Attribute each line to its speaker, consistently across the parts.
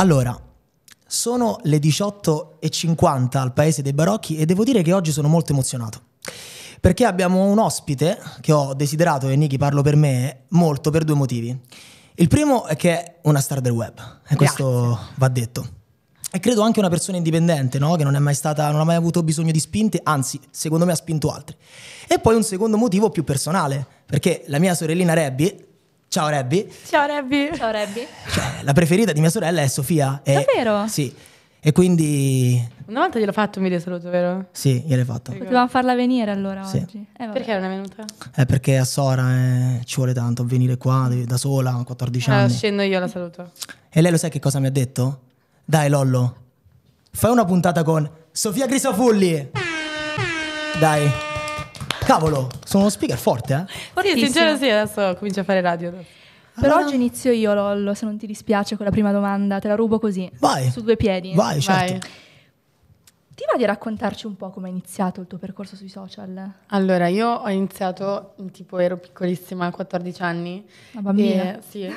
Speaker 1: Allora, sono le 18.50 al Paese dei Barocchi e devo dire che oggi sono molto emozionato. Perché abbiamo un ospite che ho desiderato, e Niki parlo per me, molto per due motivi. Il primo è che è una star del web, e questo Grazie. va detto. E credo anche una persona indipendente, no? che non, mai stata, non ha mai avuto bisogno di spinte, anzi, secondo me ha spinto altri. E poi un secondo motivo più personale, perché la mia sorellina Rebby Ciao Rebby.
Speaker 2: Ciao Rebby. Ciao Rebby. Cioè,
Speaker 1: la preferita di mia sorella è Sofia. E, Davvero? Sì. E quindi...
Speaker 3: Una volta gliel'ho fatto un video saluto, vero?
Speaker 1: Sì, gliel'hai fatto. Ecco.
Speaker 2: Dovevamo farla venire allora sì. oggi. Eh, perché non è venuta?
Speaker 1: Eh, perché a Sora eh, ci vuole tanto venire qua da sola, 14 anni. Allora
Speaker 2: scendo io la saluto.
Speaker 1: E lei lo sai che cosa mi ha detto? Dai Lollo, fai una puntata con Sofia Crisafulli. Dai. Cavolo, sono uno speaker forte, eh?
Speaker 3: Fortissimo. Sì, sincero sì, adesso comincio a fare radio. Per
Speaker 2: allora... oggi inizio io, Lollo, se non ti dispiace con la prima domanda, te la rubo così. Vai. Su due piedi. Vai, certo. Vai. Ti va di raccontarci un po' come è iniziato il tuo percorso sui social?
Speaker 3: Allora, io ho iniziato, tipo, ero piccolissima, a 14 anni. Una bambina? E, sì.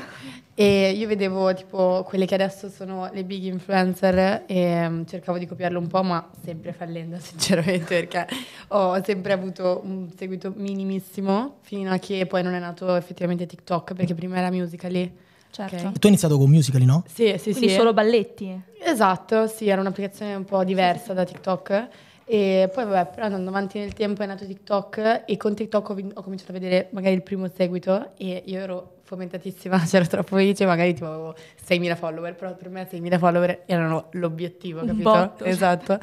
Speaker 3: e io vedevo, tipo, quelle che adesso sono le big influencer e um, cercavo di copiarle un po', ma sempre fallendo, sinceramente, perché ho sempre avuto un seguito minimissimo, fino a che poi non è nato effettivamente TikTok, perché prima era Musical.ly Certo. Okay. Tu hai
Speaker 1: iniziato con musical, no?
Speaker 3: Sì, sì, Quindi sì. solo balletti? Esatto, sì, era un'applicazione un po' diversa sì. da TikTok. E poi, vabbè, però andando avanti nel tempo è nato TikTok e con TikTok ho, ho, cominciato a vedere magari il primo seguito e io ero fomentatissima, c'ero troppo felice, magari tipo avevo 6.000 follower, però per me 6.000 follower erano l'obiettivo, capito? Botto. Esatto.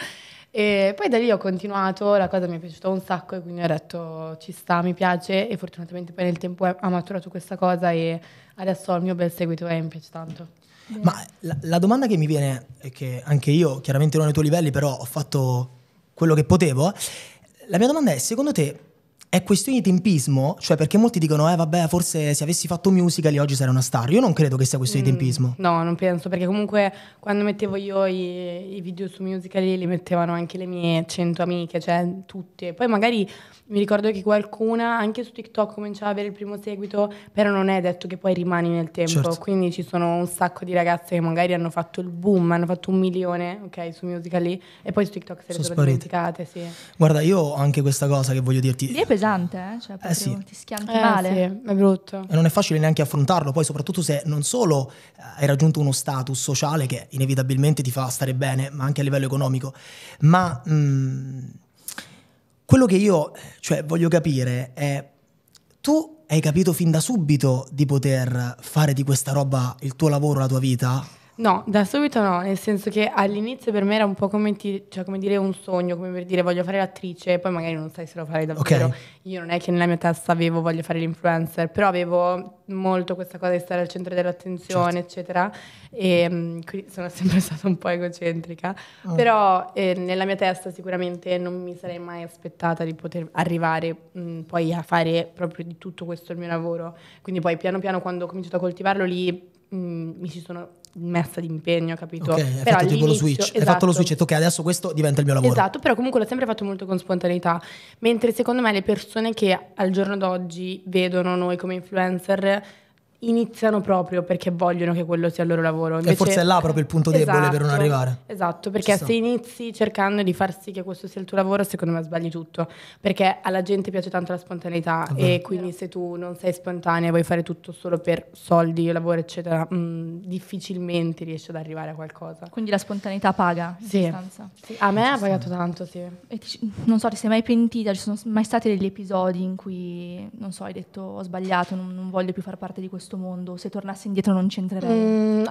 Speaker 3: E poi da lì ho continuato, la cosa mi è piaciuta un sacco e quindi ho detto ci sta, mi piace e fortunatamente poi nel tempo ha maturato questa cosa e adesso ho il mio bel seguito e mi piace tanto.
Speaker 1: Eh. Ma la, la domanda che mi viene è che anche io chiaramente non ai tuoi livelli però ho fatto quello che potevo. La mia domanda è secondo te è questione di tempismo, cioè perché molti dicono, eh vabbè, forse se avessi fatto musical oggi sarei una star. Io non credo che sia questione mm, di tempismo.
Speaker 3: No, non penso, perché comunque quando mettevo io i, i video su musical li mettevano anche le mie cento amiche, cioè tutte. Poi magari mi ricordo che qualcuna anche su TikTok cominciava ad avere il primo seguito, però non è detto che poi rimani nel tempo. Certo. Quindi ci sono un sacco di ragazze che magari hanno fatto il boom, hanno fatto un milione, ok, su musical e poi su TikTok
Speaker 1: se le sono dimenticate, sì. Guarda, io ho anche questa cosa che voglio dirti. Sì,
Speaker 2: pesante, eh? cioè eh sì. ti schianti eh, male. Sì, è brutto.
Speaker 3: E
Speaker 1: non è facile neanche affrontarlo, poi soprattutto se non solo eh, hai raggiunto uno status sociale che inevitabilmente ti fa stare bene, ma anche a livello economico, ma mh, mm, quello che io cioè, voglio capire è tu hai capito fin da subito di poter fare di questa roba il tuo lavoro, la tua vita?
Speaker 3: No, da subito no, nel senso che all'inizio per me era un po' come, ti, cioè come, dire un sogno, come per dire voglio fare l'attrice poi magari non sai se lo fare davvero. Okay. Io non è che nella mia testa avevo voglio fare l'influencer, però avevo molto questa cosa di stare al centro dell'attenzione, certo. eccetera, e ehm, quindi sono sempre stata un po' egocentrica, oh. però eh, nella mia testa sicuramente non mi sarei mai aspettata di poter arrivare mh, poi a fare proprio di tutto questo il mio lavoro. Quindi poi piano piano quando ho cominciato a coltivarlo lì mh, mi ci sono messa di impegno, capito? Ok, hai fatto tipo lo switch, esatto. hai fatto lo esatto.
Speaker 1: switch ok, adesso questo diventa il mio lavoro. Esatto,
Speaker 3: però comunque l'ho sempre fatto molto con spontaneità, mentre secondo me le persone che al giorno d'oggi vedono noi come influencer iniziano proprio perché vogliono che quello sia il loro lavoro. Invece, e forse è là proprio il punto debole esatto, per non esatto, arrivare. Esatto, perché se inizi cercando di far sì che questo sia il tuo lavoro, secondo me sbagli tutto, perché alla gente piace tanto la spontaneità ah, e quindi se tu non sei spontanea e vuoi fare tutto solo per soldi, lavoro, eccetera, mh, mm, difficilmente riesci ad arrivare a qualcosa. Quindi la
Speaker 2: spontaneità paga, sì. sì. A me ha pagato tanto, sì. Ti, non so, ti sei mai pentita, ci sono mai stati degli episodi in cui, non so, hai detto ho sbagliato, non, non voglio più far parte di questo questo mondo? Se tornassi indietro non c'entrerei?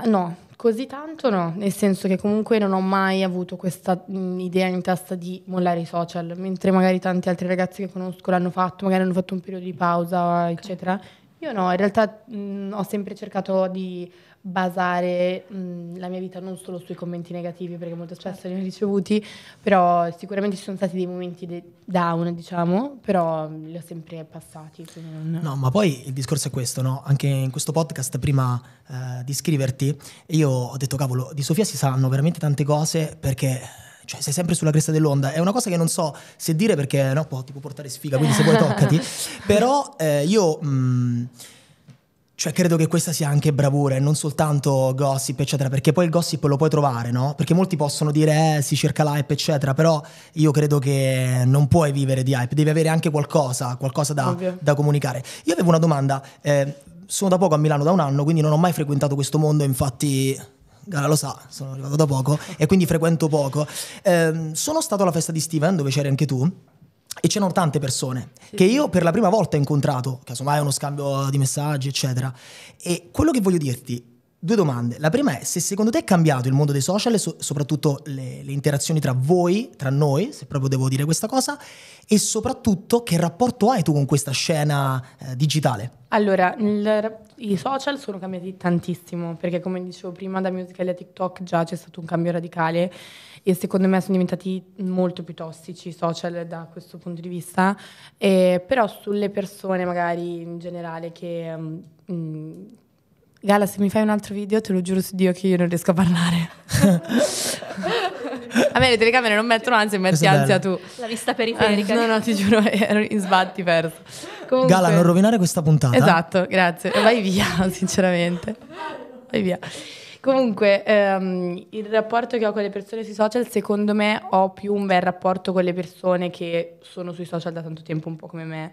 Speaker 2: Mm,
Speaker 3: no, così tanto no, nel senso che comunque non ho mai avuto questa mh, mm, idea in testa di mollare i social, mentre magari tanti altri ragazzi che conosco l'hanno fatto, magari hanno fatto un periodo di pausa, okay. eccetera. Io no, in realtà mh, mm, ho sempre cercato di basare mh, la mia vita non solo sui commenti negativi, perché molto spesso certo. li ho ricevuti, però sicuramente ci sono stati dei momenti de- down, diciamo, però li ho sempre passati.
Speaker 1: Non... No, ma poi il discorso è questo, no? Anche in questo podcast prima eh, di iscriverti, io ho detto, cavolo, di Sofia si sanno veramente tante cose perché cioè sei sempre sulla cresta dell'onda. È una cosa che non so se dire perché no, può, tipo portare sfiga, quindi se vuoi toccati. Però eh, io mh, cioè, credo che questa sia anche bravura e non soltanto gossip, eccetera, perché poi il gossip lo puoi trovare, no? Perché molti possono dire, eh, si cerca l'hype, eccetera, però io credo che non puoi vivere di hype, devi avere anche qualcosa, qualcosa da, da comunicare. Io avevo una domanda, eh, sono da poco a Milano, da un anno, quindi non ho mai frequentato questo mondo, infatti Gala lo sa, sono arrivato da poco e quindi frequento poco. Eh, sono stato alla festa di Steven, dove c'eri anche tu. E c'erano tante persone sì. che io per la prima volta ho incontrato, casomai uno scambio di messaggi, eccetera. E quello che voglio dirti Due domande. La prima è se secondo te è cambiato il mondo dei social e so- soprattutto le, le, interazioni tra voi, tra noi, se proprio devo dire questa cosa, e soprattutto che rapporto hai tu con questa scena eh, digitale?
Speaker 3: Allora, il, i social sono cambiati tantissimo, perché come dicevo prima da Musical.ly a TikTok già c'è stato un cambio radicale e secondo me sono diventati molto più tossici i social da questo punto di vista, eh, però sulle persone magari in generale che... Mh, mm, mm, Gala, se mi fai un altro video, te lo giuro su Dio che io non riesco a parlare. a me le telecamere non mettono ansia, metti ansia tu. La vista periferica. Eh, no, no, ti giuro, ero in sbatti perso. Comunque, Gala, non rovinare questa puntata. Esatto, grazie. Vai via, sinceramente. Vai via. Comunque, ehm, il rapporto che ho con le persone sui social, secondo me ho più un bel rapporto con le persone che sono sui social da tanto tempo, un po' come me.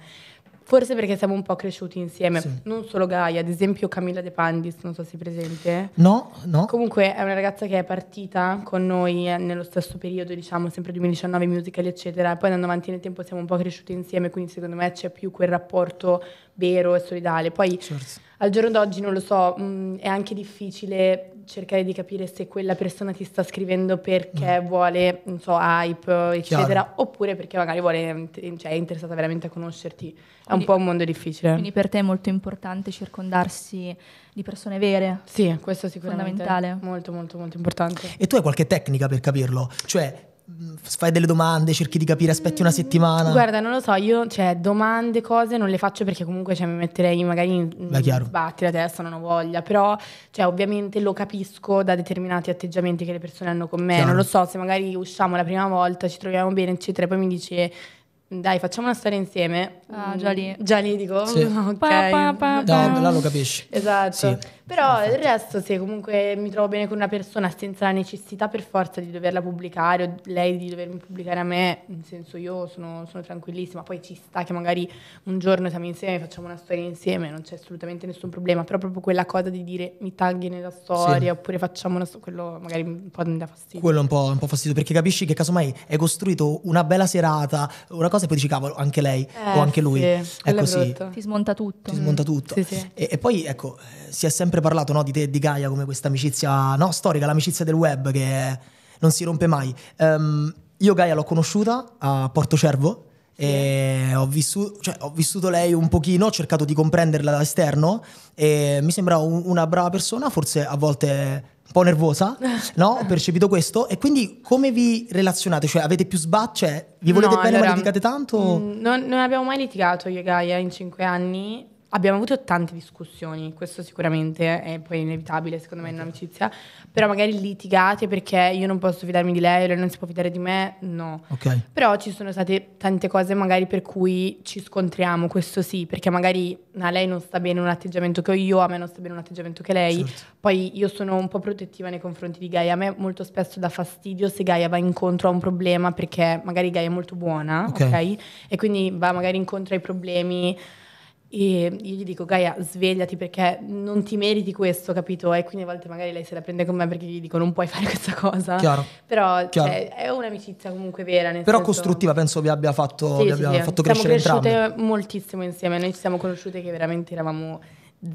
Speaker 3: Forse perché siamo un po' cresciuti insieme, sì. non solo Gaia, ad esempio Camilla De Pandis, non so se è presente.
Speaker 1: No, no.
Speaker 3: Comunque è una ragazza che è partita con noi eh, nello stesso periodo, diciamo, sempre 2019, musical, eccetera. poi andando avanti nel tempo siamo un po' cresciuti insieme, quindi secondo me c'è più quel rapporto vero e solidale. Poi certo. al giorno d'oggi, non lo so, mh, mm, è anche difficile cercare di capire se quella persona ti sta scrivendo perché mm. vuole, non so, hype, eccetera, Chiaro. oppure perché magari vuole, cioè, è interessata veramente a conoscerti. Quindi, è un po' un mondo
Speaker 1: difficile. Quindi
Speaker 2: per te è molto importante circondarsi di persone vere. Sì, questo è sicuramente. Fondamentale. Molto, molto, molto
Speaker 1: importante. E tu hai qualche tecnica per capirlo? Cioè, fai delle domande, cerchi di capire, aspetti una settimana? Guarda,
Speaker 3: non lo so, io cioè domande, cose non le faccio perché comunque cioè, mi metterei magari in sbatti la testa, non ho voglia, però cioè, ovviamente lo capisco da determinati atteggiamenti che le persone hanno con me, chiaro. non lo so, se magari usciamo la prima volta, ci troviamo bene, eccetera, e poi mi dice dai, facciamo una storia insieme. Ah, già lì. Già lì dico. Sì. Okay. Pa, pa, pa, no, là lo capisci. Esatto. Sì. Però esatto. il resto, se comunque mi trovo bene con una persona senza la necessità per forza di doverla pubblicare o lei di dovermi pubblicare a me, nel senso io sono, sono tranquillissima, poi ci sta che magari un giorno siamo insieme, facciamo una storia insieme, non c'è assolutamente nessun problema, però proprio quella cosa di dire mi tagli nella storia sì. oppure facciamo una storia, quello magari un po' mi dà fastidio.
Speaker 1: Quello un po', un po' fastidio perché capisci che casomai è costruito una bella serata, una cosa e poi dici cavolo anche lei eh, o anche lui, sì, è così. È ti smonta tutto. Ti smonta tutto. Sì, sì. E, e poi ecco, eh, si è sempre sempre parlato no, di te e di Gaia come questa amicizia no, storica, l'amicizia del web che non si rompe mai. Um, io Gaia l'ho conosciuta a Porto Cervo e ho vissuto, cioè, ho vissuto, lei un pochino, ho cercato di comprenderla da esterno e mi sembra un, una brava persona, forse a volte un po' nervosa, no? Ho percepito questo e quindi come vi relazionate? Cioè avete più sbat? Cioè vi volete no, bene allora, ma litigate tanto? Mh,
Speaker 3: mm, non, non, abbiamo mai litigato io e Gaia in cinque anni abbiamo avuto tante discussioni, questo sicuramente è poi inevitabile secondo me in un'amicizia, però magari litigate perché io non posso fidarmi di lei, lei non si può fidare di me, no. Okay. Però ci sono state tante cose magari per cui ci scontriamo, questo sì, perché magari a lei non sta bene un atteggiamento che ho io, a me non sta bene un atteggiamento che lei, certo. poi io sono un po' protettiva nei confronti di Gaia, a me molto spesso dà fastidio se Gaia va incontro a un problema perché magari Gaia è molto buona, ok? okay? E quindi va magari incontro ai problemi e io gli dico, Gaia, svegliati perché non ti meriti questo, capito? E quindi a volte magari lei se la prende con me perché gli dico, non puoi fare questa cosa. Chiaro. Però Chiaro. Cioè, è un'amicizia comunque vera. Però senso... costruttiva,
Speaker 1: penso vi abbia fatto, sì, vi abbia sì, fatto sì. crescere Siamo cresciute
Speaker 3: entrambi. moltissimo insieme, noi ci siamo
Speaker 2: conosciute che veramente eravamo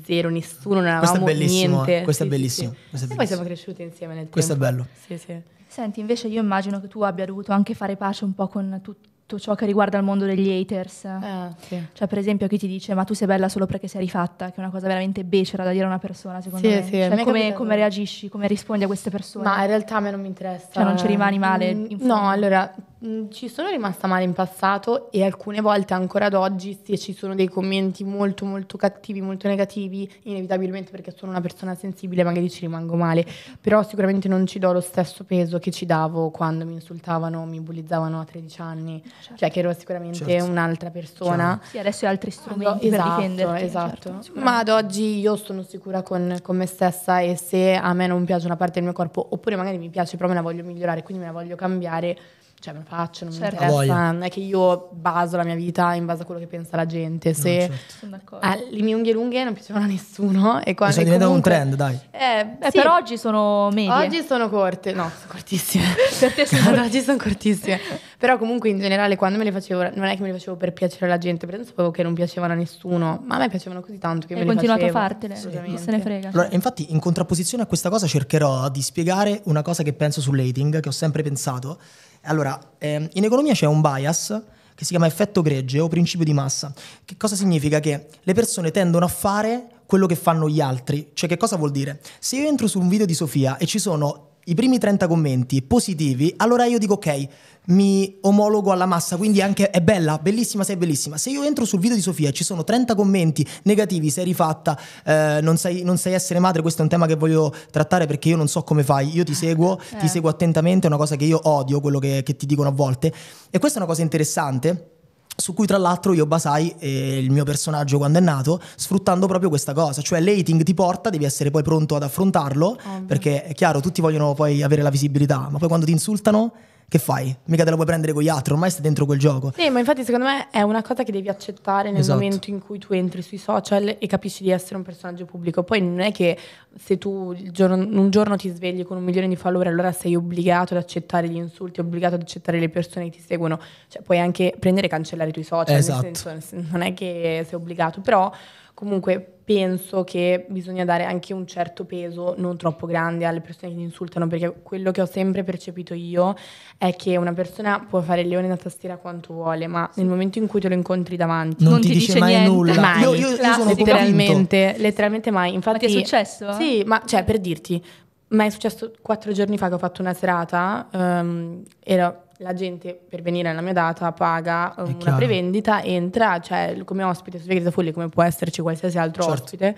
Speaker 2: zero,
Speaker 3: nessuno, non avevamo eh. niente. Questo è bellissimo. Questo è
Speaker 1: e bellissimo. poi siamo
Speaker 2: cresciute insieme nel questo tempo. Questo è bello. Senti, invece io immagino che tu abbia dovuto anche fare pace un po' con tutti tutto ciò che riguarda il mondo degli haters. Ah, sì. Cioè, per esempio, chi ti dice ma tu sei bella solo perché sei rifatta, che è una cosa veramente becera da dire a una persona, secondo sì, me. Sì, cioè, come, come, reagisci, come rispondi a queste persone? Ma in realtà a me non mi interessa. Cioè, non ci rimani male? Mm, no, allora, mh,
Speaker 3: mm, ci sono rimasta male in passato e alcune volte ancora ad oggi, se ci sono dei commenti molto, molto cattivi, molto negativi, inevitabilmente perché sono una persona sensibile, magari ci rimango male. Però sicuramente non ci do lo stesso peso che ci davo quando mi insultavano, mi bullizzavano a 13 anni certo. cioè che ero sicuramente certo. un'altra persona. Certo. Sì, adesso
Speaker 2: hai altri strumenti Ad... esatto,
Speaker 3: per difenderti. Esatto, certo, ma ad oggi io sono sicura con, con, me stessa e se a me non piace una parte del mio corpo, oppure magari mi piace però me la voglio migliorare, quindi me la voglio cambiare, cioè me lo faccio, non certo. mi interessa, non è che io baso la mia vita in base a quello che pensa la gente, se no, certo. ah, le mie unghie lunghe non piacevano a nessuno e quando... Sono diventato un trend, dai. Eh, beh, sì. Per oggi sono medie. Oggi sono corte, no, sono cortissime. per te sono... oggi sono cortissime. però comunque in generale quando me le facevo, non è che me le facevo per piacere alla gente, perché sapevo che non piacevano a nessuno, ma a me piacevano così tanto che e me le facevo. E continuato a fartele, sì. se ne frega.
Speaker 1: Allora, infatti in contrapposizione a questa cosa cercherò di spiegare una cosa che penso sull'hating, che ho sempre pensato, allora, eh, in economia c'è un bias che si chiama effetto gregge o principio di massa. Che cosa significa? Che le persone tendono a fare quello che fanno gli altri. Cioè che cosa vuol dire? Se io entro su un video di Sofia e ci sono i primi 30 commenti positivi, allora io dico ok, mi omologo alla massa, quindi anche è bella, bellissima, sei bellissima. Se io entro sul video di Sofia e ci sono 30 commenti negativi, sei rifatta, eh, non, sai, non, sai, essere madre, questo è un tema che voglio trattare perché io non so come fai, io ti seguo, eh. ti seguo attentamente, è una cosa che io odio, quello che, che ti dicono a volte. E questa è una cosa interessante su cui tra l'altro io basai eh, il mio personaggio quando è nato, sfruttando proprio questa cosa, cioè l'hating ti porta, devi essere poi pronto ad affrontarlo, Ovvio. perché è chiaro, tutti vogliono poi avere la visibilità, ma poi quando ti insultano che fai? Mica te la puoi prendere con gli altri, ormai stai dentro quel gioco.
Speaker 3: Sì, ma infatti secondo me è una cosa che devi accettare nel esatto. momento in cui tu entri sui social e capisci di essere un personaggio pubblico. Poi non è che se tu giorno, un giorno ti svegli con un milione di follower allora sei obbligato ad accettare gli insulti, obbligato ad accettare le persone che ti seguono. Cioè puoi anche prendere e cancellare i tuoi social, esatto. nel senso non è che sei obbligato, però comunque penso che bisogna dare anche un certo peso non troppo grande alle persone che ti insultano, perché quello che ho sempre percepito io è che una persona può fare il leone da tastiera quanto vuole, ma nel momento in cui te lo incontri davanti non, non ti, ti, dice, dice mai niente. nulla. Mai. Io, io, io sono letteralmente, letteralmente mai. Infatti, ma è successo? Sì, ma cioè per dirti, ma è successo quattro giorni fa che ho fatto una serata, um, era la gente per venire alla mia data paga È um, una chiaro. prevendita, entra, cioè come ospite su Vegeta Fulli, come può esserci qualsiasi altro certo. ospite.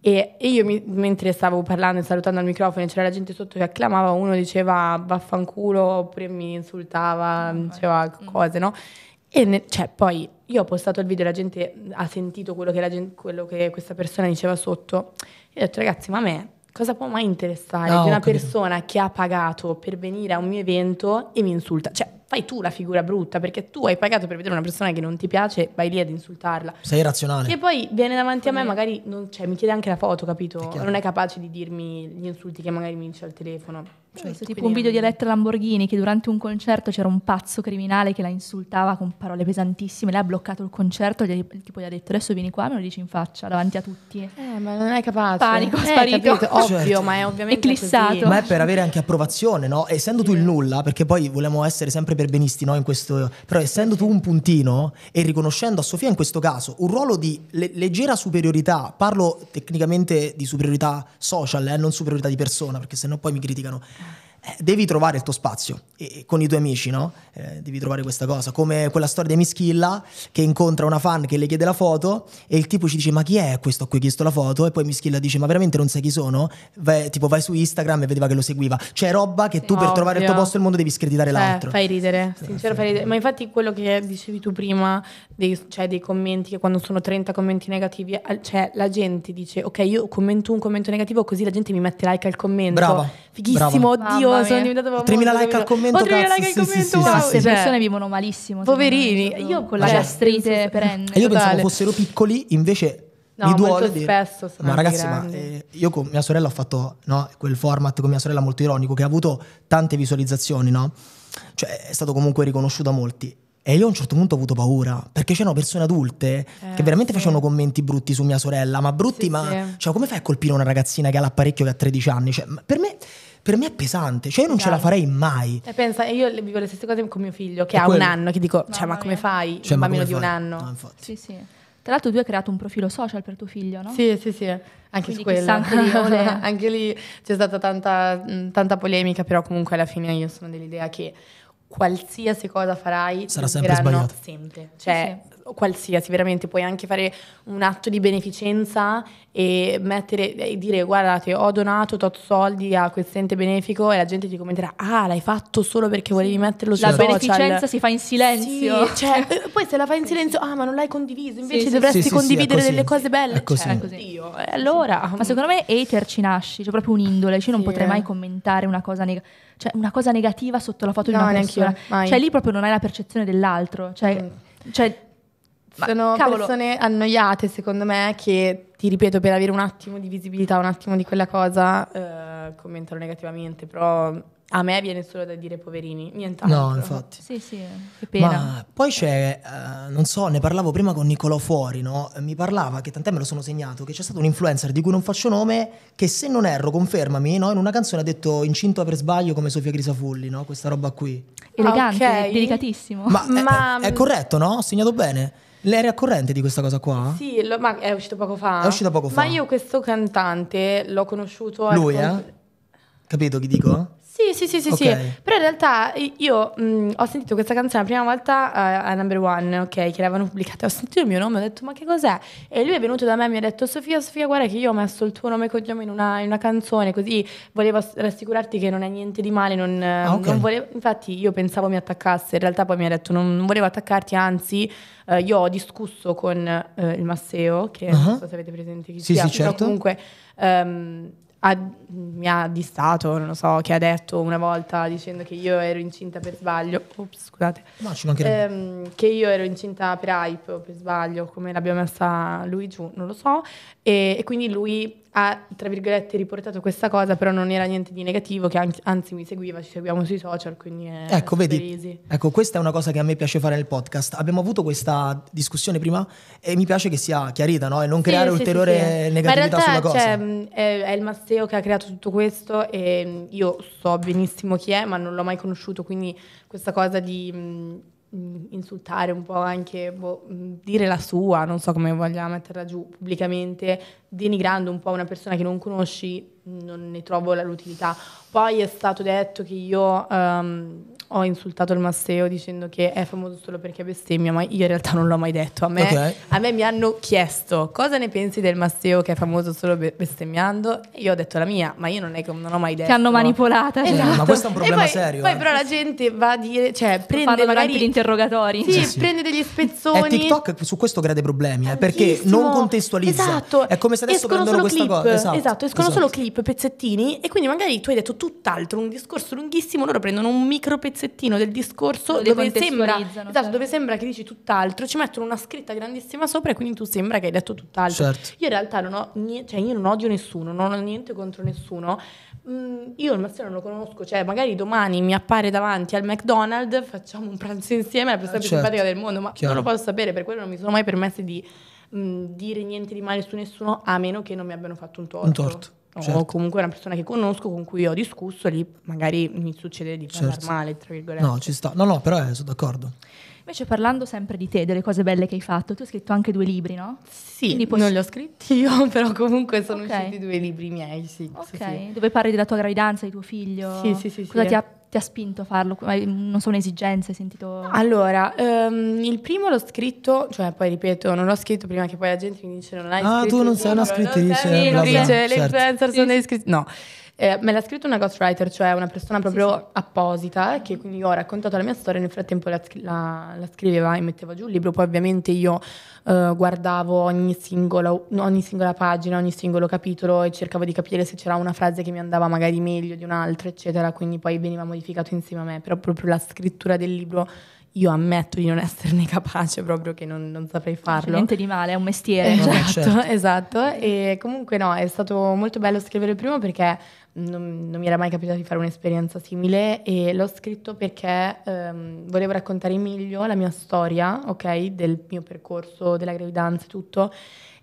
Speaker 3: E, io mi, mentre stavo parlando e salutando al microfono c'era la gente sotto che acclamava, uno diceva vaffanculo, oppure mi insultava, no, diceva no. Mm. cose, no? E ne, cioè, poi io ho postato il video e la gente ha sentito quello che, la, quello che questa persona diceva sotto. E ho detto ragazzi, ma a me cosa può mai interessare no, di una persona che ha pagato per venire a un mio evento e mi insulta? Cioè, fai tu la figura brutta perché tu hai pagato per vedere una persona che non ti piace, vai lì ad insultarla. Sei razionale. Che
Speaker 2: poi viene davanti a me, magari
Speaker 3: non, cioè, mi chiede anche la foto, capito? non è capace di dirmi gli insulti che magari mi dice al telefono. Cioè, tipo un video di Eletta
Speaker 2: Lamborghini che durante un concerto c'era un pazzo criminale che la insultava con parole pesantissime, lei ha bloccato il concerto, gli, tipo gli ha detto adesso vieni qua me lo dici in faccia davanti a tutti. Eh, ma non è capace. Panico, eh, sparito. Capito, certo. ovvio, certo. ma è ovviamente Eclissato. Così. Ma è per
Speaker 1: avere anche approvazione, no? Essendo tu il nulla, perché poi volevamo essere sempre perbenisti, no? In questo... Però essendo tu un puntino e riconoscendo a Sofia in questo caso un ruolo di le- leggera superiorità, parlo tecnicamente di superiorità social, eh, non superiorità di persona, perché sennò poi mi criticano eh, devi trovare il tuo spazio e, con i tuoi amici, no? Eh, devi trovare questa cosa, come quella storia di Mischilla che incontra una fan che le chiede la foto e il tipo ci dice ma chi è questo a cui hai chiesto la foto? E poi Mischilla dice ma veramente non sai chi sono? Vai, tipo vai su Instagram e vedeva che lo seguiva. Cioè roba che tu Ovvio. per trovare il tuo posto nel mondo devi screditare eh, l'altro. Fai
Speaker 3: ridere, eh, sincero fai ridere. Ma infatti quello che dicevi tu prima, dei, cioè dei commenti che quando sono 30 commenti negativi, cioè la gente dice ok io commento un commento negativo così la gente mi mette like al commento.
Speaker 1: Brava. Fighissimo, brava. oddio meraviglioso. Ogni tanto 3.000 like al commento. Oh, 3.000 like al commento. Wow. Queste persone
Speaker 2: vivono malissimo. Poverini. Io con cioè, la gastrite perenne. E io pensavo fossero
Speaker 1: piccoli, invece No, mi duole dire. ma ragazzi, ma, eh, io con mia sorella ho fatto no, quel format con mia sorella molto ironico che ha avuto tante visualizzazioni, no? Cioè è stato comunque riconosciuto a molti. E io a un certo punto ho avuto paura, perché c'erano persone adulte eh, che veramente sì. facevano commenti brutti su mia sorella, ma brutti, sì, ma sì. Cioè, come fai a colpire una ragazzina che ha l'apparecchio che ha 13 anni? Cioè, per me per me è pesante, cioè io non Chiaro. ce la farei mai.
Speaker 3: E pensa, io vivo le stesse cose con mio figlio che è ha quello. un anno, che dico, cioè, ma come fai? Cioè, un bambino di un anno. No,
Speaker 2: sì, sì. Tra l'altro tu hai creato un profilo social per tuo figlio, no? Sì, sì, sì, anche Quindi su quello. Anche lì, anche
Speaker 3: lì c'è stata tanta, tanta polemica, però comunque alla fine io sono dell'idea che qualsiasi cosa farai sarà sempre sbagliata sempre cioè qualsiasi, veramente puoi anche fare un atto di beneficenza e, mettere, e dire guardate ho donato tot soldi a questo ente benefico e la gente ti commenterà ah l'hai fatto solo perché volevi metterlo su La social. beneficenza si
Speaker 2: fa in silenzio. Sì, cioè, eh, poi se la fai in silenzio ah ma non l'hai condiviso, invece sì, dovresti sì, condividere delle cose belle. È così. Cioè, è così. Io, eh, allora. Ma secondo me hater ci nasci, c'è cioè proprio un'indole, cioè io non potrei eh. mai commentare una cosa negativa cioè una cosa negativa sotto la foto no, di una persona. cioè lì proprio non hai la percezione dell'altro. Cioè, mm. cioè
Speaker 3: sono cavolo. persone annoiate, secondo me, che ti ripeto, per avere un attimo di visibilità, un attimo di quella cosa, eh, commentano negativamente, però a me viene solo da dire poverini, nient'altro. No, infatti. Sì, sì, eh, che pena. Ma
Speaker 1: poi c'è, eh, non so, ne parlavo prima con Nicolò Fuori, no? Mi parlava, che tant'è me lo sono segnato, che c'è stato un influencer di cui non faccio nome, che se non erro, confermami, no? In una canzone ha detto incinta per sbaglio come Sofia Grisafulli, no? Questa roba qui.
Speaker 2: Elegante, ah, okay. delicatissimo. Ma, Ma... È, è, corretto,
Speaker 1: no? Ho segnato bene. Lei era corrente di questa cosa qua?
Speaker 2: Sì, lo,
Speaker 3: ma è uscito poco fa. È uscito poco fa. Ma io questo cantante l'ho conosciuto... Lui, eh?
Speaker 1: Capito chi dico?
Speaker 3: Sì, sì, sì, sì, okay. sì. Però in realtà io mh, mm, ho sentito questa canzone la prima volta uh, a Number One, ok, che l'avevano pubblicata. Ho sentito il mio nome, ho detto ma che cos'è? E lui è venuto da me e mi ha detto Sofia, Sofia, guarda che io ho messo il tuo nome e cognome in una, in una canzone, così volevo rassicurarti che non è niente di male. Non, eh, ah, okay. non volevo... Infatti io pensavo mi attaccasse, in realtà poi mi ha detto non, non volevo attaccarti, anzi uh, io ho discusso con uh, il Masseo, che uh-huh. non ah. so se avete presente chi sì, sia, sì, certo. comunque... Um, ha, mi ha distato, non lo so, che ha detto una volta dicendo che io ero incinta per sbaglio, Ops, scusate, no, ehm, che io ero incinta per hype o per sbaglio, come l'abbiamo messa lui giù, non lo so, e, e quindi lui ha, tra virgolette, riportato questa cosa, però non era niente di negativo, che anzi, anzi mi seguiva, ci seguiamo sui social, quindi è eh, ecco, vedi, easy.
Speaker 1: Ecco, questa è una cosa che a me piace fare nel podcast. Abbiamo avuto questa discussione prima e mi piace che sia chiarita, no? E non sì, creare sì, ulteriore sì, negatività realtà, sulla cioè, cosa. Cioè,
Speaker 3: è, è il Matteo che ha creato tutto questo e mm, io so benissimo chi è, ma non l'ho mai conosciuto, quindi questa cosa di mm, insultare un po' anche, boh, dire la sua, non so come voglia metterla giù pubblicamente, denigrando un po' una persona che non conosci, non ne trovo l'utilità. Poi è stato detto che io um, ho insultato il Masseo dicendo che è famoso solo perché bestemmia, ma io in realtà non l'ho mai detto. A me, okay. a me mi hanno chiesto cosa ne pensi del Masseo che è famoso solo bestemmiando e Io ho detto la mia, ma io non, è che, non ho mai detto. Ti hanno manipolata. Esatto. Cioè, ma questo è un problema poi, serio. Poi eh. però la gente va a dire, cioè prende magari
Speaker 2: gli interrogatori. Sì, sì, sì, prende degli eh, spezzoni. E TikTok
Speaker 1: su questo crea problemi, eh, perché non contestualizza. Esatto. È come se adesso escono prendono questa clip. cosa. Esatto, esatto escono esatto.
Speaker 2: solo clip, pezzettini e quindi
Speaker 3: magari tu hai detto tutt'altro, un discorso lunghissimo, loro prendono un micro pezzettino pezzettino del discorso dove sembra, esatto, certo. dove sembra, che dici tutt'altro, ci mettono una scritta grandissima sopra e quindi tu sembra che hai detto tutt'altro. Certo. Io in realtà non ho niente, cioè io non odio nessuno, non ho niente contro nessuno. Mm, io il Marziano non lo conosco, cioè magari domani mi appare davanti al McDonald's, facciamo un pranzo insieme, è la persona più certo. simpatica del mondo, ma Chiaro. non lo posso sapere, per quello non mi sono mai permessi di mh, mm, dire niente di male su nessuno, a meno che non mi abbiano fatto un torto. Un torto. Certo. o comunque una persona che conosco con cui ho discusso, lì magari mi succede di parlare certo. male, tra virgolette. No, ci
Speaker 1: sta. No, no, però eh, sono d'accordo.
Speaker 2: Invece parlando sempre di te, delle cose belle che hai fatto, tu hai scritto anche due libri, no? Sì, posso... non li ho
Speaker 3: scritti io, però comunque sono okay. usciti due libri miei, sì. Ok, sì,
Speaker 2: dove parli della tua gravidanza, di tuo figlio. Sì, sì, sì. Cosa sì, ti ha ti ha spinto a farlo? Non sono esigenze, hai sentito?
Speaker 3: Allora, um, il primo l'ho scritto, cioè poi ripeto, non l'ho scritto prima che poi la gente mi dice non hai ah, scritto. Ah, tu non sei una scrittrice. Non sei, non sei, certo. l'influencer certo. sono iscritti. No. Eh, me l'ha scritto una ghostwriter, cioè una persona proprio sì, sì. apposita, che quindi io ho raccontato la mia storia, e nel frattempo la, la, la scriveva e metteva giù il libro, poi ovviamente io eh, guardavo ogni, singolo, ogni singola pagina, ogni singolo capitolo e cercavo di capire se c'era una frase che mi andava magari meglio di un'altra, eccetera, quindi poi veniva modificato insieme a me, però proprio la scrittura del libro io ammetto di non esserne capace proprio che non, non saprei farlo. C'è niente di
Speaker 2: male, è un mestiere. Esatto,
Speaker 3: eh, certo. esatto. E comunque no, è stato molto bello scrivere il primo perché non, non, mi era mai capitato di fare un'esperienza simile e l'ho scritto perché ehm, volevo raccontare meglio la mia storia, ok, del mio percorso, della gravidanza e tutto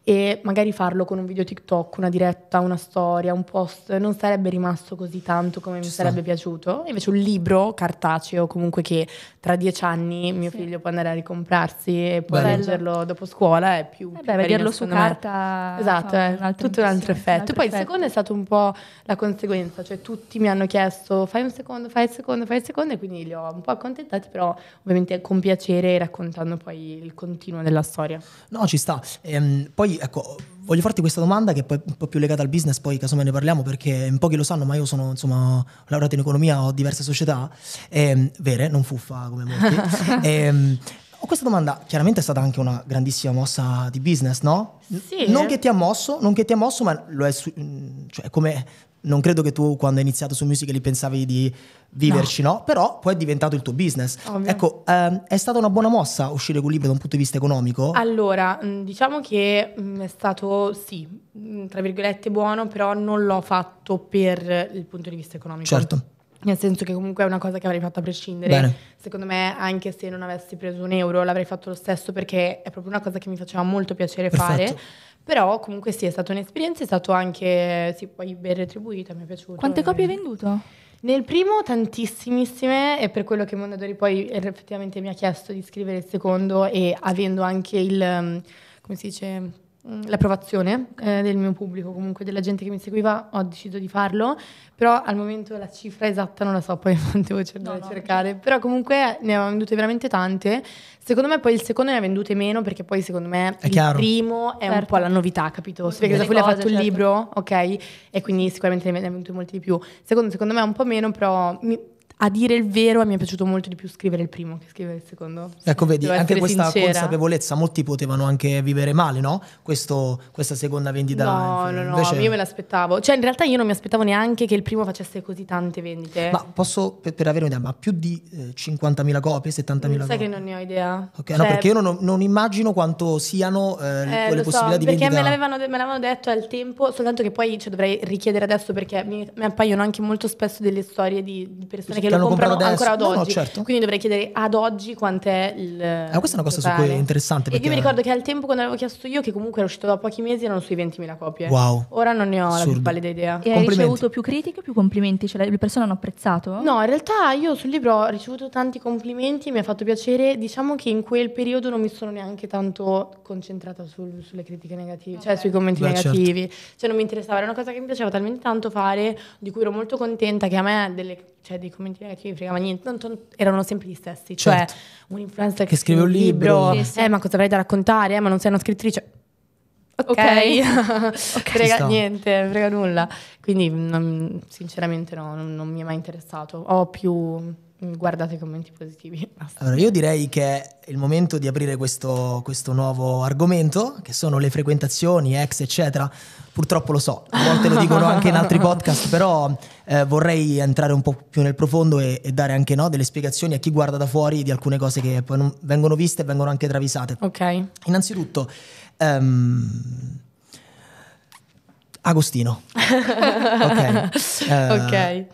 Speaker 3: e magari farlo con un video TikTok, una diretta, una storia, un post, non sarebbe rimasto così tanto come mi sarebbe piaciuto. Invece un libro cartaceo comunque che tra dieci anni mio sì. figlio può andare a ricomprarsi e può Bello. leggerlo dopo scuola è più... Eh beh, vederlo su carta... Me. Esatto, è un tutto un altro effetto. Altro Poi effetto. il secondo è stato un po' la conseguenza, cioè tutti mi hanno chiesto fai un secondo, fai il secondo, fai il secondo e quindi li ho un po' accontentati, però ovviamente con piacere raccontando poi il continuo della
Speaker 1: storia. No, ci sta. Ehm, poi ecco, voglio farti questa domanda che è un po' più legata al business, poi casomai ne parliamo perché in pochi lo sanno, ma io sono insomma laureato in economia, ho diverse società, ehm, vere, non fuffa come molti. ehm, ho questa domanda, chiaramente è stata anche una grandissima mossa di business, no?
Speaker 4: Sì. Non che
Speaker 1: ti ha mosso, non che ti ha mosso, ma lo è, cioè, come non credo che tu quando hai iniziato su Musical.ly pensavi di viverci, no. no? Però poi è diventato il tuo business. Ovvio. Ecco, ehm, è stata una buona mossa uscire con Libre da un punto di vista economico?
Speaker 3: Allora, mm, diciamo che mm, è stato sì, mm, tra virgolette buono, però non l'ho fatto per il punto di vista economico. Certo. Nel senso che comunque è una cosa che avrei fatto a prescindere. Bene. Secondo me, anche se non avessi preso un euro, l'avrei fatto lo stesso perché è proprio una cosa che mi faceva molto piacere Perfetto. fare. Però comunque sì, è stata un'esperienza, è stato anche sì, poi ben retribuita, mi è piaciuto. Quante copie hai venduto? Nel primo tantissime e per quello che Mondadori poi effettivamente mi ha chiesto di scrivere il secondo e avendo anche il, mm, come si dice, Mm, l'approvazione eh, del mio pubblico, comunque della gente che mi seguiva, ho deciso di farlo, però al momento la cifra esatta non la so, poi devo no, no. cercare, però comunque ne avevo vendute veramente tante, secondo me poi il secondo ne ha vendute meno perché poi secondo me è il chiaro. primo è certo. un po' la novità, capito? Sì, Perché Delle Zafuli ha fatto certo. il libro, ok? E quindi sicuramente ne ha vendute molti di più, secondo, secondo me è un po' meno, però mi- a dire il vero mi è piaciuto molto di più scrivere il primo che scrivere il
Speaker 4: secondo.
Speaker 1: Ecco, vedi, Devo anche questa sincera. consapevolezza, molti potevano anche vivere male, no? Questo, questa seconda vendita. No, no, no, invece... io me
Speaker 3: l'aspettavo. Cioè, in realtà io non mi aspettavo neanche che il primo facesse così tante vendite. Ma
Speaker 1: posso, per, per avere un'idea, ma più di eh, 50.000 copie, 70.000 non copie? Sai che
Speaker 3: non ne ho idea. Ok, cioè, no, perché io
Speaker 1: non, non, immagino quanto siano eh, eh, le possibilità so, di vendita. Perché me l'avevano,
Speaker 3: me l'avevano, detto al tempo, soltanto che poi cioè, dovrei richiedere adesso perché mi, mi appaiono anche molto spesso delle storie di, di persone che che, che comprano, adesso, ancora ad oggi. No, no, certo. Quindi dovrei chiedere ad oggi quant'è il. Eh, questa è una cosa su cui è
Speaker 1: interessante. Perché... io mi ricordo
Speaker 3: che al tempo quando l'avevo chiesto io, che comunque era uscito da pochi mesi, erano sui 20.000 copie. Wow. Ora non ne ho Assurdo. la più pallida idea. E hai ricevuto
Speaker 2: più critiche o più complimenti? Cioè, le persone hanno apprezzato? No, in realtà io sul libro ho ricevuto tanti complimenti, mi ha fatto
Speaker 3: piacere. Diciamo che in quel periodo non mi sono neanche tanto concentrata sul, sulle critiche negative, cioè okay. cioè sui commenti Beh, certo. negativi. Certo. Cioè, non mi interessava, era una cosa che mi piaceva talmente tanto fare, di cui ero molto contenta, che a me delle cioè dei commenti negativi frega ma niente, tanto erano sempre gli stessi, cioè certo. un influencer che,
Speaker 1: che scrive un libro, libro. Sì, sì.
Speaker 3: eh ma cosa avrai da raccontare, eh ma non sei una scrittrice. Ok, okay. frega niente, frega nulla. Quindi non, sinceramente no, non, non mi è mai interessato. Ho più guardate i commenti positivi.
Speaker 1: Allora, io direi che è il momento di aprire questo, questo, nuovo argomento, che sono le frequentazioni, ex, eccetera. Purtroppo lo so, a volte lo dicono anche in altri podcast, però eh, vorrei entrare un po' più nel profondo e, e dare anche no, delle spiegazioni a chi guarda da fuori di alcune cose che poi non vengono viste e vengono anche travisate. Ok. Innanzitutto... Um, Agostino.
Speaker 4: ok. Uh, ok.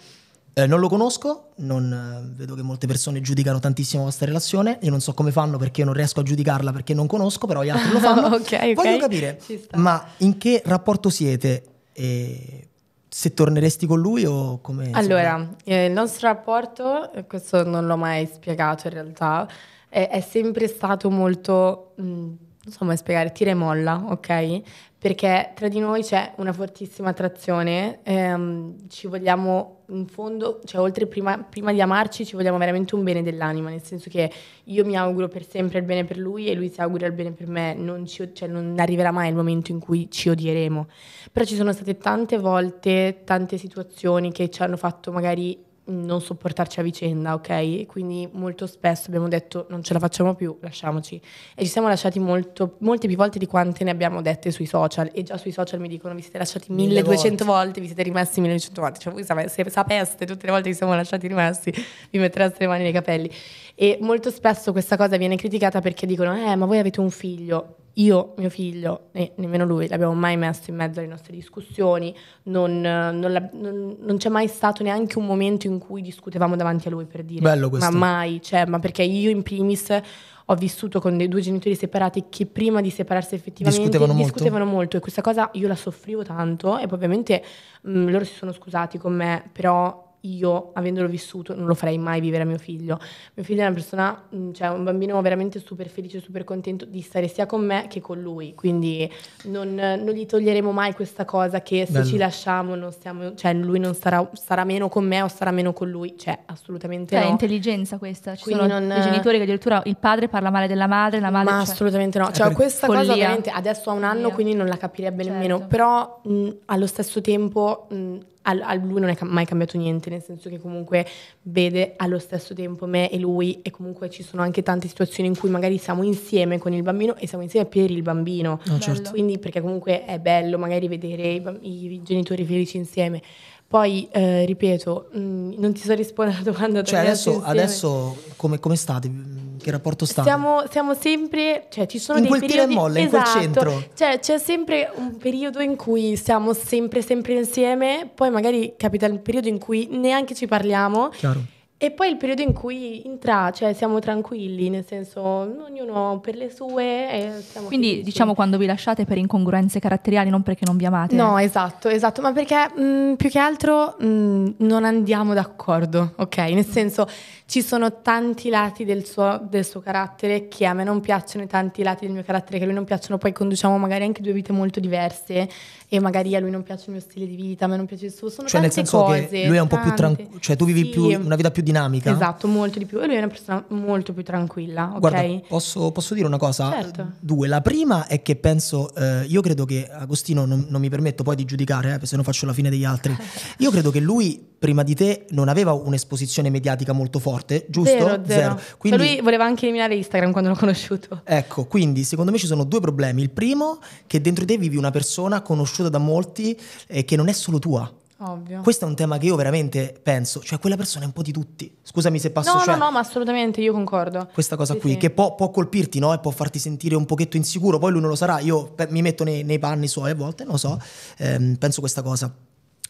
Speaker 1: Eh, non lo conosco, non, eh, vedo che molte persone giudicano tantissimo questa relazione, io non so come fanno perché io non riesco a giudicarla perché non conosco, però gli altri lo fanno.
Speaker 3: okay, okay. Voglio capire,
Speaker 1: ma in che rapporto siete? E se torneresti con lui o come... Allora,
Speaker 3: eh, il nostro rapporto, eh, questo non l'ho mai spiegato in realtà, è, è sempre stato molto... Mh, non so come spiegare, tira e molla, ok? Perché tra di noi c'è una fortissima attrazione, ehm, ci vogliamo in fondo, cioè oltre prima, prima, di amarci ci vogliamo veramente un bene dell'anima, nel senso che io mi auguro per sempre il bene per lui e lui si augura il bene per me, non, ci, cioè, non arriverà mai il momento in cui ci odieremo. Però ci sono state tante volte, tante situazioni che ci hanno fatto magari non sopportarci a vicenda, ok? quindi molto spesso abbiamo detto non ce la facciamo più, lasciamoci. E ci siamo lasciati molto, molte più volte di quante ne abbiamo dette sui social. E già sui social mi dicono vi siete lasciati 1200 volte. volte vi siete rimessi 1200 volte. Cioè voi se sapeste tutte le volte che siamo lasciati rimessi, vi mettereste le mani nei capelli. E molto spesso questa cosa viene criticata perché dicono eh ma voi avete un figlio io, mio figlio e nemmeno lui l'abbiamo mai messo in mezzo alle nostre discussioni, non, non, non, non, c'è mai stato neanche un momento in cui discutevamo davanti a lui per dire Bello ma mai, cioè, ma perché io in primis ho vissuto con dei due genitori separati che prima di separarsi effettivamente discutevano, discutevano molto. molto. e questa cosa io la soffrivo tanto e poi ovviamente mh, loro si sono scusati con me, però io, avendolo vissuto, non lo farei mai vivere a mio figlio. Mio figlio è una persona, mm, cioè un bambino veramente super felice, super contento di stare sia con me che con lui, quindi non, non gli toglieremo mai questa cosa che se Bello. ci lasciamo non stiamo, cioè lui non sarà, sarà,
Speaker 2: meno con me o sarà meno con lui, cioè assolutamente cioè, no. È intelligenza questa, ci quindi sono non... i genitori che addirittura il padre parla male della madre, la madre... Ma cioè... assolutamente no, eh, cioè questa follia. cosa veramente adesso ha un anno Mio. quindi non
Speaker 3: la capirebbe certo. nemmeno, però mh, mm, allo stesso tempo... Mh, mm, al, al lui non è mai cambiato niente, nel senso che comunque vede allo stesso tempo me e lui e comunque ci sono anche tante situazioni in cui magari siamo insieme con il bambino e siamo insieme per il bambino. No, ah, certo. Quindi perché comunque è bello magari vedere i, i genitori felici insieme. Poi, eh, ripeto, mh, mm, non ti so rispondere alla domanda. Cioè, adesso, adesso
Speaker 1: come, come, state? Mm, che rapporto state?
Speaker 3: Siamo, siamo sempre, cioè ci sono in dei periodi... In quel tira e molla, esatto, in quel esatto. centro. Cioè, c'è sempre un periodo in cui siamo sempre, sempre insieme, poi magari capita il periodo in cui neanche ci parliamo. Chiaro e poi il periodo in cui entra, cioè siamo tranquilli, nel senso ognuno per le sue. Quindi felici. diciamo
Speaker 2: quando vi lasciate per incongruenze caratteriali, non perché non vi amate. No, esatto, esatto, ma perché mh, mm, più che altro mh, mm,
Speaker 3: non andiamo
Speaker 2: d'accordo,
Speaker 3: ok? Nel senso ci sono tanti lati del suo, del suo carattere che a me non piacciono e tanti lati del mio carattere che a lui non piacciono, poi conduciamo magari anche due vite molto diverse e magari a lui non piace il mio stile di vita, a me non piace il suo, sono cioè, nel senso cose, Che lui è un tante. po' più tranquillo,
Speaker 1: cioè tu vivi sì. più, una vita più dinamica. Esatto,
Speaker 3: molto di più e lui è una persona molto più tranquilla,
Speaker 2: ok? Guarda,
Speaker 1: posso, posso, dire una cosa? Certo. Due, la prima è che penso, eh, io credo che Agostino, non, non, mi permetto poi di giudicare, eh, se non faccio la fine degli altri, io credo che lui prima di te non aveva un'esposizione mediatica molto forte forte, giusto? Zero, zero. zero. Cioè, quindi, cioè lui voleva anche eliminare Instagram quando l'ho conosciuto. Ecco, quindi secondo me ci sono due problemi. Il primo, che dentro te vivi una persona conosciuta da molti e che non è solo tua.
Speaker 4: Ovvio.
Speaker 3: Questo è
Speaker 1: un tema che io veramente penso, cioè quella persona è un po' di tutti. Scusami se passo... No, cioè, no,
Speaker 3: no, ma assolutamente, io concordo.
Speaker 1: Questa cosa sì, qui, sì. che può, può, colpirti, no? E può farti sentire un pochetto insicuro, poi lui non lo sarà, io mi metto nei, nei panni suoi a volte, non lo so, ehm, penso questa cosa.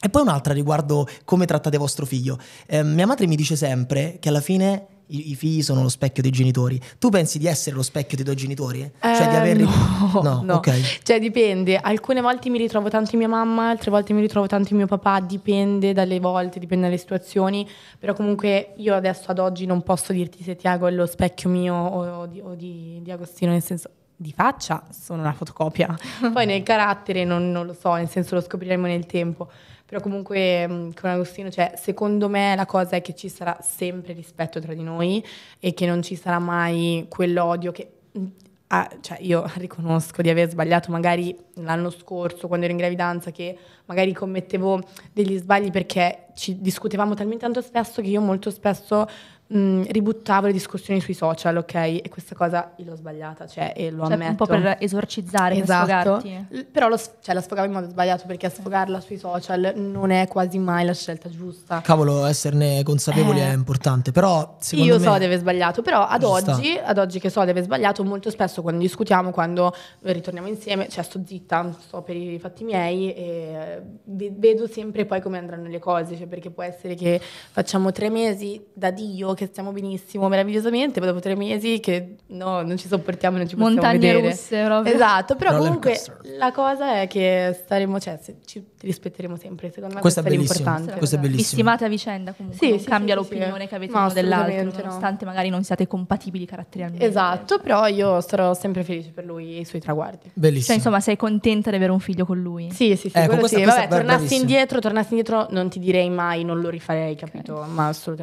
Speaker 1: E poi un'altra riguardo come trattate vostro figlio. Eh, mia madre mi dice sempre che alla fine i, i, figli sono lo specchio dei genitori. Tu pensi di essere lo specchio dei tuoi genitori? Eh? Cioè di eh, averli... No, no, no. Okay.
Speaker 3: Cioè dipende. Alcune volte mi ritrovo tanto in mia mamma, altre volte mi ritrovo tanto in mio papà. Dipende dalle volte, dipende dalle situazioni. Però comunque io adesso ad oggi non posso dirti se Tiago è lo specchio mio o di, o di, di Agostino, nel senso di faccia sono una fotocopia. Poi nel carattere non, non lo so, nel senso lo scopriremo nel tempo. Però comunque mm, con Agostino, cioè, secondo me la cosa è che ci sarà sempre rispetto tra di noi e che non ci sarà mai quell'odio che... Mm, ah, cioè io riconosco di aver sbagliato magari l'anno scorso quando ero in gravidanza che magari commettevo degli sbagli perché ci discutevamo talmente tanto spesso che io molto spesso mh, mm, ributtavo le discussioni sui social, ok? E questa cosa io l'ho sbagliata, cioè, e lo cioè, ammetto. Un po' per esorcizzare, esatto. per sfogarti. L- però lo, cioè, la sfogavo in modo sbagliato perché sfogarla sui social non è quasi mai la scelta giusta.
Speaker 1: Cavolo, esserne consapevoli eh. è importante, però secondo Io me... so di aver
Speaker 3: sbagliato, però ad oggi, ad oggi, che so di aver sbagliato, molto spesso quando discutiamo, quando ritorniamo insieme, cioè sto zitta, sto per i fatti miei e eh, vedo sempre poi come andranno le cose, cioè perché può essere che facciamo tre mesi da Dio che stiamo benissimo, meravigliosamente, dopo tre mesi che no, non ci sopportiamo, non ci possiamo Montagne russe, proprio. Esatto, però comunque la cosa è che staremo, cioè, ci rispetteremo sempre, secondo me questo, questo è l'importante. Questo è bellissimo. Vi stimate
Speaker 2: a vicenda comunque, sì, sì cambia sì, l'opinione sì. che avete uno dell'altro, nonostante no. magari non siate compatibili caratterialmente. Esatto, però io sarò sempre felice per lui e i suoi traguardi. Bellissimo. Cioè, insomma, sei contenta di avere un figlio con lui? Sì, sì, sì, eh, questa, sì. Vabbè, tornassi
Speaker 3: indietro, tornassi indietro non ti direi mai, non lo rifarei, capito? Ma assolutamente.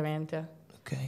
Speaker 2: Ok.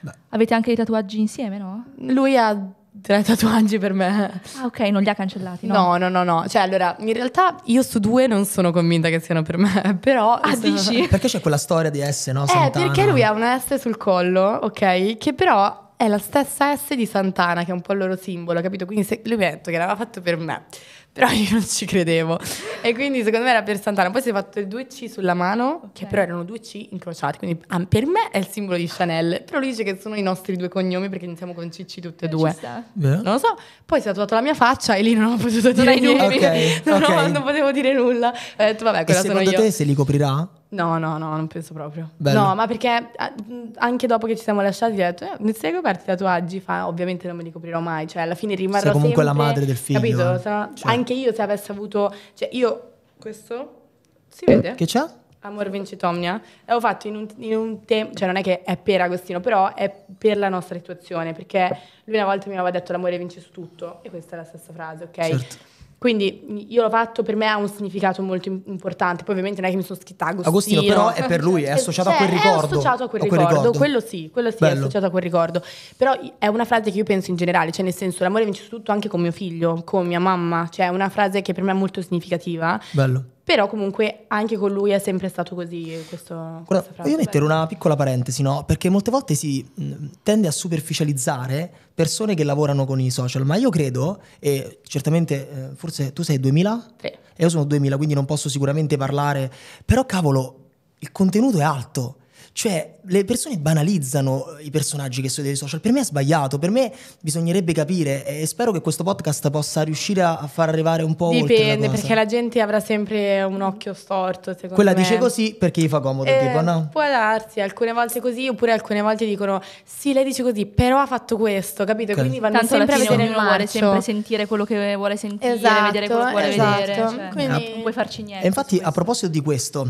Speaker 2: Beh. Avete anche dei tatuaggi insieme, no? Lui ha tre tatuaggi per me. Ah, ok, non li ha cancellati. No? no,
Speaker 3: no, no, no. Cioè, allora, in realtà io su due non sono convinta che siano per me,
Speaker 2: però. Ah, dici? Perché c'è
Speaker 1: quella storia di S, no? Eh, perché lui ha
Speaker 3: una S sul collo, ok? Che però è la stessa S di Santana, che è un po' il loro simbolo, capito? Quindi se... lui mi ha detto che l'aveva fatto per me. Però io non ci credevo. e quindi secondo me era per Santana. Poi si è fatto il 2C sulla mano, okay. che però erano due C incrociati. Quindi ah, per me è il simbolo di Chanel. Però lui dice che sono i nostri due cognomi perché iniziamo con CC tutte e eh, due. Non lo so. Poi si è tatuato la mia faccia e lì non ho potuto dire non nulla. Okay. Non, okay. non, potevo dire nulla. Ho detto, vabbè, quella e sono io. Secondo te se
Speaker 1: li coprirà?
Speaker 3: No, no, no, non penso proprio. Bello. No, ma perché eh, anche dopo che ci siamo lasciati, ho detto, eh, mi stai sei coperti i tatuaggi? Fa, ovviamente non me li coprirò mai, cioè alla fine rimarrò sei comunque sempre, la madre del figlio. Capito? Eh. Sarà, cioè. Certo. Anche io se avessi avuto... Cioè io, questo, si vede? Che c'è? Amor Vincitomnia, L'ho fatto in un, un tempo, cioè non è che è per Agostino, però è per la nostra situazione, perché lui una volta mi aveva detto l'amore vince su tutto, e questa è la stessa frase, ok? Certo. Quindi io l'ho fatto, per me ha un significato molto importante. Poi ovviamente non è che mi sono scritta Agostino. Agostino però è per lui,
Speaker 1: è associato cioè, a quel ricordo. È associato a quel, a quel ricordo. ricordo. quello
Speaker 3: sì, quello sì Bello. è associato a quel ricordo. Però è una frase che io penso in generale, cioè nel senso l'amore vince tutto anche con mio figlio, con mia mamma, cioè è una frase che per me è molto significativa. Bello però comunque anche con lui è sempre stato così questo,
Speaker 1: Ora, Voglio mettere una piccola parentesi, no? Perché molte volte si mm, tende a superficializzare persone che lavorano con i social, ma io credo, e certamente eh, forse tu sei 2000? Tre. E io sono 2000, quindi non posso sicuramente parlare, però cavolo, il contenuto è alto. Cioè, le persone banalizzano i personaggi che sono dei social. Per me è sbagliato, per me bisognerebbe capire e spero che questo podcast possa riuscire a far arrivare un po' Dipende, la perché la
Speaker 3: gente avrà sempre un occhio storto, secondo Quella me. dice così
Speaker 1: perché gli fa comodo, eh, tipo, no?
Speaker 3: Può darsi, alcune volte così, oppure alcune volte dicono "Sì, lei dice così, però ha fatto
Speaker 2: questo", capito? Okay. Quindi vanno Tanto sempre a vedere il mare, sempre sentire quello che vuole sentire, esatto, vedere quello che vuole esatto. vedere, cioè, Quindi... non puoi farci niente. E infatti a
Speaker 1: proposito di questo,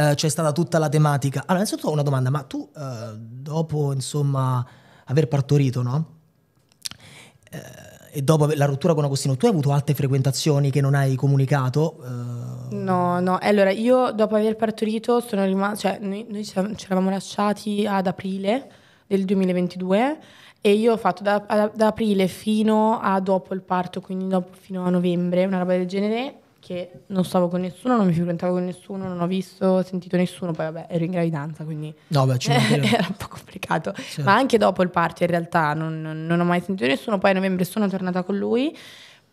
Speaker 1: eh, c'è stata tutta la tematica. Allora, innanzitutto ho una domanda, ma tu eh, dopo, insomma, aver partorito, no? Eh, e dopo la rottura con Agostino, tu hai avuto altre frequentazioni che non hai comunicato?
Speaker 3: Eh, no, no, allora io dopo aver partorito sono rimasta, cioè noi, noi ci eravamo lasciati ad aprile del 2022 e io ho fatto da, da, da aprile fino a dopo il parto, quindi dopo, fino a novembre, una roba del genere, che non stavo con nessuno, non mi frequentavo con nessuno, non ho visto, sentito nessuno, poi vabbè ero in gravidanza quindi no, beh, era un po' complicato, certo. ma anche dopo il party in realtà non, non ho mai sentito nessuno, poi a novembre sono tornata con lui,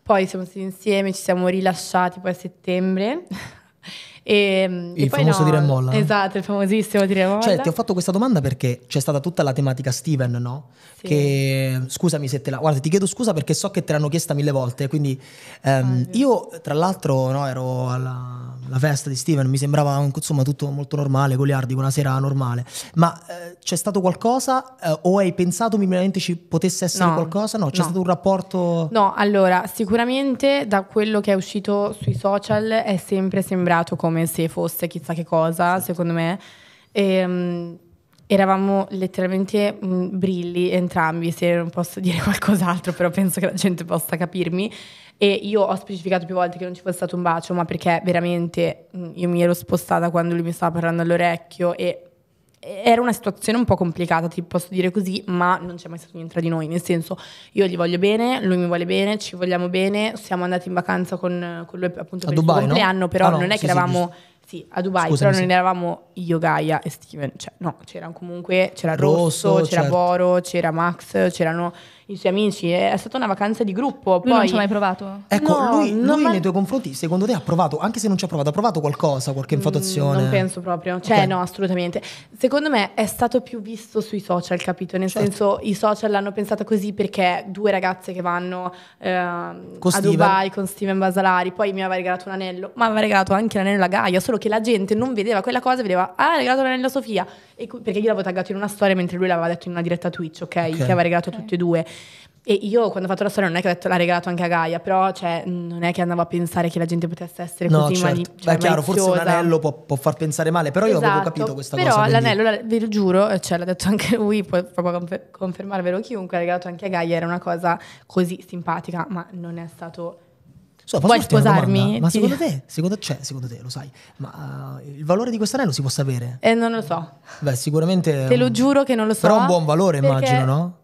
Speaker 3: poi siamo stati insieme, ci siamo rilasciati poi a settembre, e, ehm, il e famoso no, dire molla. Esatto,
Speaker 1: il famosissimo dire molla. Cioè, ti ho fatto questa domanda perché c'è stata tutta la tematica Steven, no? Sì. Che, scusami se te la... Guarda, ti chiedo scusa perché so che te l'hanno chiesta mille volte, quindi ehm, ah, io tra l'altro no, ero alla la festa di Steven mi sembrava insomma tutto molto normale, goliardi, una sera normale, ma eh, c'è stato qualcosa eh, o hai pensato minimamente ci potesse essere no, qualcosa? No, c'è no. stato un rapporto...
Speaker 3: No, allora sicuramente da quello che è uscito sui social è sempre sembrato come se fosse chissà che cosa, sì. Certo. secondo me. E, ehm, Eravamo letteralmente mh, mm, brilli entrambi, se non posso dire qualcos'altro, però penso che la gente possa capirmi. E io ho specificato più volte che non ci fosse stato un bacio, ma perché veramente mm, io mi ero spostata quando lui mi stava parlando all'orecchio e era una situazione un po' complicata, ti posso dire così, ma non c'è mai stato niente tra di noi, nel senso io gli voglio bene, lui mi vuole bene, ci vogliamo bene, siamo andati in vacanza con, con lui appunto a per Dubai, il compleanno, no? però ah, no, non è sì, che eravamo... Sì, sì, a Dubai, Scusami, però non eravamo io, Gaia e Steven, cioè no, c'era comunque, c'era Rosso, Rosso c'era certo. Boro, c'era Max, c'erano i suoi amici. È stata una vacanza di gruppo. Poi... Lui non ci ha mai provato? Ecco, no, lui, lui ma...
Speaker 1: nei tuoi confronti, secondo te ha provato, anche se non ci ha provato, ha provato qualcosa, qualche infatuazione? Mm, non penso
Speaker 3: proprio, cioè okay. no, assolutamente. Secondo me è stato più visto sui social, capito? Nel certo. senso, i social l'hanno pensata così perché due ragazze che vanno eh, a Dubai con Steven Basalari, poi mi aveva regalato un anello, ma aveva regalato anche l'anello a Gaia, solo che la gente non vedeva quella cosa, vedeva, ah, ha regalato l'anello a Sofia. Cu- perché io l'avevo taggato in una storia mentre lui l'aveva detto in una diretta Twitch, ok? okay. Che aveva regalato okay. tutti e due. E io quando ho fatto la storia non è che ho detto l'ha regalato anche a Gaia, però cioè, non è che andavo a pensare che la gente potesse essere no, così certo. mani- cioè, Beh, chiaro, forse un anello
Speaker 1: può, può, far pensare male, però esatto. io avevo esatto. capito questa però cosa. Però l'anello,
Speaker 3: la, ve lo giuro, eh, cioè, l'ha detto anche lui, può proprio confer- confermarvelo chiunque, l'ha regalato anche a Gaia, era una cosa così simpatica, ma non è stato So, Vuoi sposarmi? Ma secondo te,
Speaker 1: secondo, cioè, secondo te, lo sai, ma uh, il valore di questo anello si può sapere?
Speaker 3: Eh, non lo so.
Speaker 1: Beh, sicuramente... Te lo giuro
Speaker 3: che non lo so. Però un buon valore, perché... immagino, no?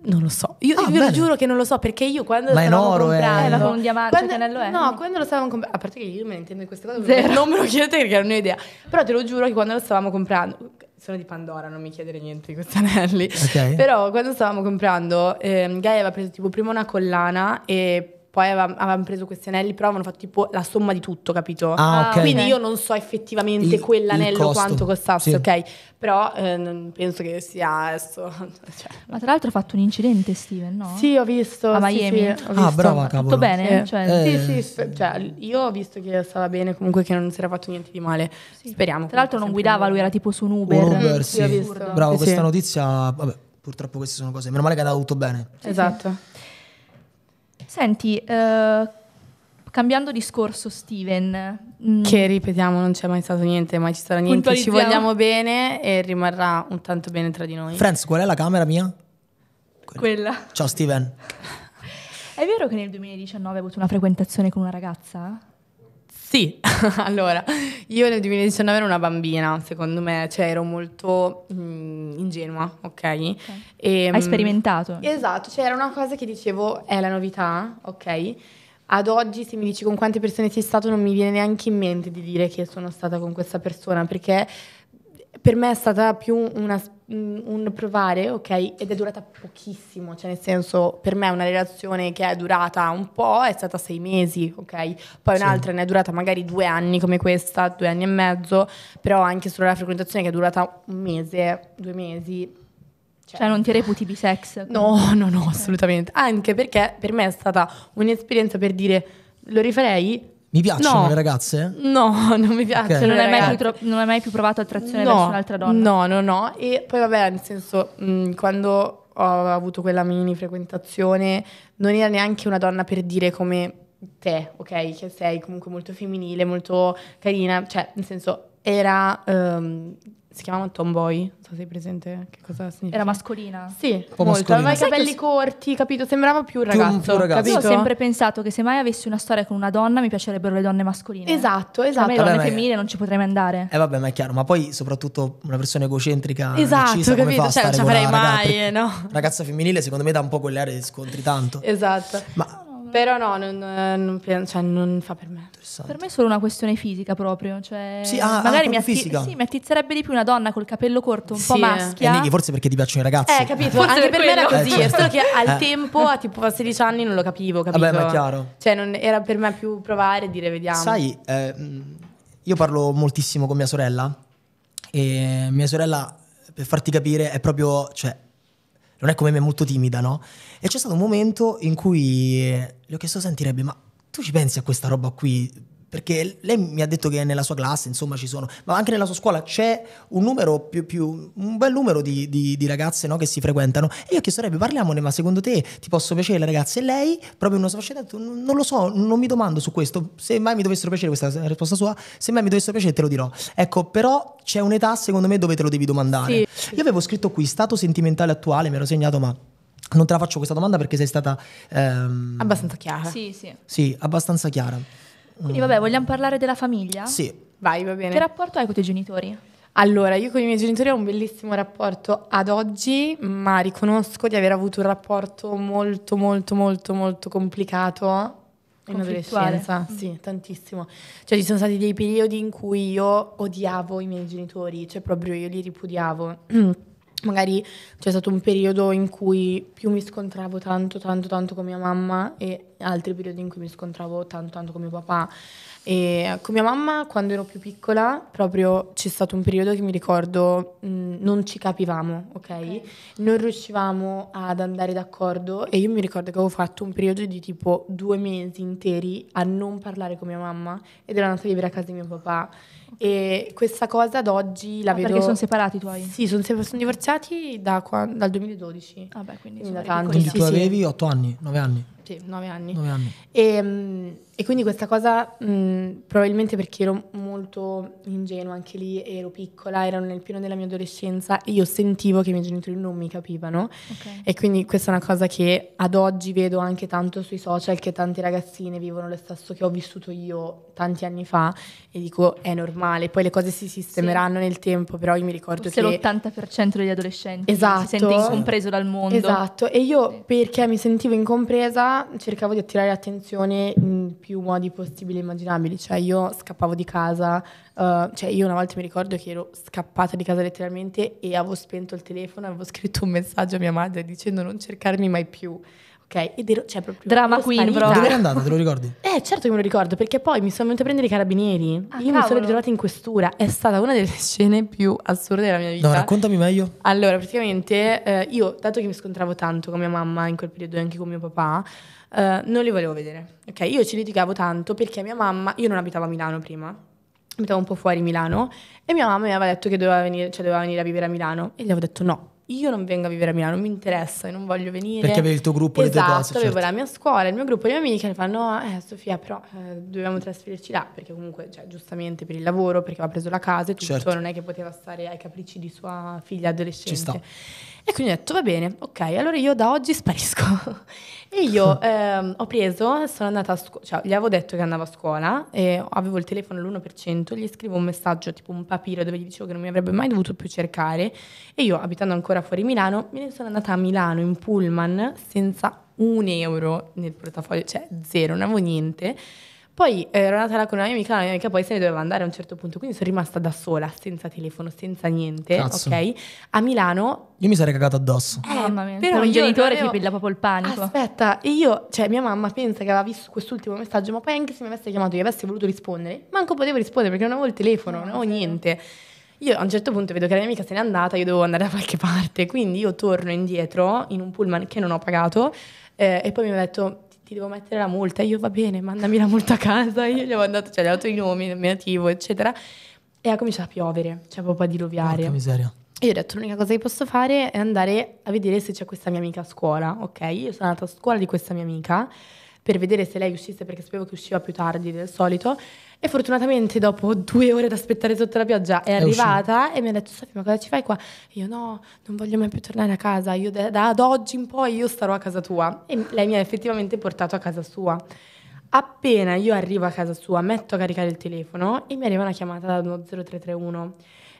Speaker 3: Non lo so, io, ah, io lo giuro che non lo so perché io quando Ma stavamo oro, comprando eh. un diamante, quando, cioè, No, quando lo stavamo comprando, a parte che io me ne intendo in queste cose, Zero. non me lo chiedete perché non ho idea. Però te lo giuro che quando lo stavamo comprando sono di Pandora, non mi chiedere niente di questi anelli. Okay. Però quando stavamo comprando, eh, Gaia aveva preso tipo prima una collana e poi avevano preso questi anelli, però avevano fatto tipo la somma di tutto, capito? Ah, ah. okay. Quindi io non so effettivamente il, quell'anello il quanto costasse, sì. ok? Però eh, penso che sia adesso. Cioè. Ma tra
Speaker 2: l'altro ha fatto un incidente, Steven, no? Sì, ho visto. A Miami. Sì, sì, ho ah, visto. Ah, brava, cavolo. Tutto bene? Sì. Cioè, eh. sì, sì,
Speaker 3: cioè, io ho visto che stava bene, comunque che non si era fatto niente di male. Speriamo. Tra l'altro non guidava, lui era
Speaker 2: tipo su un Uber. Un Uber, mm, sì. Bravo, questa
Speaker 1: notizia, vabbè, purtroppo queste sono cose. Meno male che è andato tutto bene. Esatto.
Speaker 2: Senti, eh, cambiando discorso, Steven.
Speaker 3: Mm. Che ripetiamo, non c'è mai stato niente, mai ci sarà niente. Ci vogliamo bene e rimarrà un tanto bene tra di noi. Franz,
Speaker 1: qual è la camera mia?
Speaker 3: Quella.
Speaker 2: Quella. Ciao, Steven. è vero che nel 2019 hai avuto una frequentazione con una ragazza?
Speaker 3: Sì, allora, io nel 2019 ero una bambina, secondo me, cioè ero molto mh, mm, ingenua, ok? okay. E, ehm, Hai sperimentato? Esatto, cioè era una cosa che dicevo è la novità, ok? Ad oggi se mi dici con quante persone sei stato non mi viene neanche in mente di dire che sono stata con questa persona, perché per me è stata più una, mm, un provare, ok? Ed è durata pochissimo, cioè nel senso, per me una relazione che è durata un po' è stata sei mesi, ok? Poi un'altra ne è durata magari due anni come questa, due anni e mezzo, però anche solo la frequentazione che è durata un mese, due mesi. Cioè,
Speaker 2: cioè non ti reputi bisex? No,
Speaker 3: no, no, assolutamente. Anche perché per me è stata un'esperienza per dire, lo rifarei? Mi piacciono no. le ragazze? No, non mi piacciono. Okay. Non, hai mai eh. più, non, hai mai più provato attrazione no. verso un'altra donna? No, no, no. E poi vabbè, nel senso, mh, quando ho avuto quella mini frequentazione, non era neanche una donna per dire come te, ok? Che sei comunque molto femminile, molto carina. Cioè, nel senso, era... Um, si chiamava Tomboy, non so se sei presente che cosa significa. Era mascolina.
Speaker 2: Sì, un po' molto, aveva i capelli corti, capito? Sembrava più un ragazzo, più ragazzo. Capito? Io ho sempre pensato che se mai avessi una storia con una donna mi piacerebbero le donne mascoline. Esatto, cioè, esatto. Ma le donne vabbè, femminili non ci potrei mai andare.
Speaker 1: Eh vabbè, ma è chiaro, ma poi soprattutto una persona egocentrica esatto, decisa, capito? fa cioè, non ci farei mai, ragazza, no? Ragazza femminile secondo me dà un po' quelle aree scontri tanto.
Speaker 3: esatto. Ma Mm. Però no, non, eh, non, cioè, non fa
Speaker 2: per me. Per me è solo una questione fisica proprio. Cioè, sì, ah, ah magari ah, mi, atti- fisica. Sì, mi attizzerebbe di più una donna col capello corto, un sì, po' eh. maschia. Eh,
Speaker 1: forse perché ti piacciono i ragazzi. Eh, capito, forse anche per, per me era così. Eh, cioè. Solo certo. che al eh. tempo,
Speaker 3: a tipo a 16 anni, non lo capivo, capito? Vabbè, ma è chiaro. Cioè, non, era per me più provare e dire vediamo. Sai,
Speaker 1: eh, io parlo moltissimo con mia sorella e mia sorella, per farti capire, è proprio... Cioè, non è come me, è molto timida, no? E c'è stato un momento in cui eh, le ho chiesto, sentirebbe, ma tu ci pensi a questa roba qui? Perché lei mi ha detto che nella sua classe, insomma, ci sono, ma anche nella sua scuola c'è un numero più, più un bel numero di, di, di ragazze no, che si frequentano. E io ho chiesto, Rebbe, parliamone, ma secondo te ti posso piacere le ragazze? E lei, proprio in una sua faccia, ha detto, non lo so, non mi domando su questo. Se mai mi dovessero piacere, questa è la risposta sua, se mai mi dovessero piacere te lo dirò. Ecco, però c'è un'età, secondo me, dove te lo devi domandare. Sì. Io avevo scritto qui, stato sentimentale attuale, mi ero segnato, ma... Non te la faccio questa domanda perché sei stata... Ehm...
Speaker 2: Abbastanza chiara. Sì, sì.
Speaker 1: Sì, abbastanza chiara. Quindi vabbè,
Speaker 2: vogliamo parlare della famiglia? Sì. Vai, va bene. Che rapporto hai con i tuoi genitori?
Speaker 1: Allora,
Speaker 3: io con i miei genitori ho un bellissimo rapporto ad oggi, ma riconosco di aver avuto un rapporto molto, molto, molto, molto complicato in adolescenza. Mm. Sì, tantissimo. Cioè, ci sono stati dei periodi in cui io odiavo i miei genitori, cioè proprio io li ripudiavo. magari c'è stato un periodo in cui più mi scontravo tanto, tanto, tanto con mia mamma e altri periodi in cui mi scontravo tanto, tanto con mio papà. E con mia mamma, quando ero più piccola, proprio c'è stato un periodo che mi ricordo mh, mm, non ci capivamo, ok? Non riuscivamo ad andare d'accordo e io mi ricordo che avevo fatto un periodo di tipo due mesi interi a non parlare con mia mamma ed ero andata a vivere a casa di mio papà. E questa cosa ad oggi la ah, vedo... Perché sono separati i tuoi? Sì, sono, se- sono divorziati da qua- dal 2012. Ah quindi, quindi sono da tanti. Quindi tu avevi
Speaker 1: 8 anni, 9 anni? Sì, 9 anni. 9 anni.
Speaker 3: E, ehm, e quindi questa cosa, mh, probabilmente perché ero molto ingenua anche lì, ero piccola, ero nel pieno della mia adolescenza e io sentivo che i miei genitori non mi capivano. Okay. E quindi questa è una cosa che ad oggi vedo anche tanto sui social, che tante ragazzine vivono lo stesso che ho vissuto io tanti anni fa e dico è normale, poi le cose si sistemeranno sì. nel tempo, però io mi ricordo Forse che...
Speaker 2: l'80% degli adolescenti esatto, si sente incompreso dal mondo. Esatto,
Speaker 3: e io sì. perché mi sentivo incompresa cercavo di attirare l'attenzione più più modi possibili e immaginabili, cioè io scappavo di casa, uh, cioè io una volta mi ricordo che ero scappata di casa letteralmente e avevo spento il telefono, avevo scritto un messaggio a mia madre dicendo non cercarmi mai più, Ok, ed ero, cioè, proprio Drama queen,
Speaker 1: bro. Dove eri andata, te lo ricordi?
Speaker 3: Eh, certo che me lo ricordo, perché poi mi sono venuta a prendere i carabinieri. Ah, Io cavolo. mi sono ritrovata in questura. È stata una delle scene più assurde della mia vita. No, raccontami meglio. Allora, praticamente eh, io, dato che mi scontravo tanto con mia mamma in quel periodo e anche con mio papà, eh, non li volevo vedere. Ok, io ci litigavo tanto perché mia mamma, io non abitavo a Milano prima, abitavo un po' fuori Milano, e mia mamma mi aveva detto che doveva venire, cioè, doveva venire a vivere a Milano. E gli avevo detto no, io non vengo a vivere a Milano, non mi interessa, non voglio venire. Perché avevi il tuo gruppo, esatto, le tue cose. Esatto, avevo certo. la mia scuola, il mio gruppo, le mie amiche, mi fanno, eh Sofia, però eh, dovevamo trasferirci là, perché comunque, cioè, giustamente per il lavoro, perché aveva preso la casa e tutto, certo. non è che poteva stare ai capricci di sua figlia adolescente. Ci sta. E quindi ho detto va bene, ok, allora io da oggi sparisco. e io ehm, ho preso, sono andata a scuola, cioè gli avevo detto che andavo a scuola e avevo il telefono all'1%, gli scrivo un messaggio, tipo un papiro dove gli dicevo che non mi avrebbe mai dovuto più cercare e io abitando ancora fuori Milano, me ne sono andata a Milano in pullman senza un euro nel portafoglio, cioè zero, non avevo niente. Poi eh, ero andata là con una mia amica, la mia amica poi se ne doveva andare a un certo punto, quindi sono rimasta da sola, senza telefono, senza niente, Cazzo. ok? A Milano.
Speaker 1: Io mi sarei cagata addosso. Eh, eh
Speaker 2: mamma mia, però un genitore avevo... ti piglia
Speaker 3: proprio il panico. Aspetta, io, cioè mia mamma pensa che aveva visto quest'ultimo messaggio, ma poi anche se mi avesse chiamato e avesse voluto rispondere, manco potevo rispondere perché non avevo il telefono, non avevo niente. Io a un certo punto vedo che la mia amica se n'è andata, io devo andare da qualche parte, quindi io torno indietro in un pullman che non ho pagato eh, e poi mi ho detto ti devo mettere la multa, io va bene, mandami la multa a casa, io gli ho mandato, cioè gli ho dato i nomi, il nominativo, eccetera, e ha cominciato a piovere, cioè proprio a diluviare. Porca miseria. E io ho detto l'unica cosa che posso fare è andare a vedere se c'è questa mia amica a scuola, ok? Io sono andata a scuola di questa mia amica, per vedere se lei uscisse perché sapevo che usciva più tardi del solito e fortunatamente dopo due ore ad aspettare sotto la pioggia è, è arrivata uscita. e mi ha detto Sofia ma cosa ci fai qua? E io no, non voglio mai più tornare a casa, io da, da ad oggi in poi io starò a casa tua e lei mi ha effettivamente portato a casa sua. Appena io arrivo a casa sua metto a caricare il telefono e mi arriva una chiamata da 0331.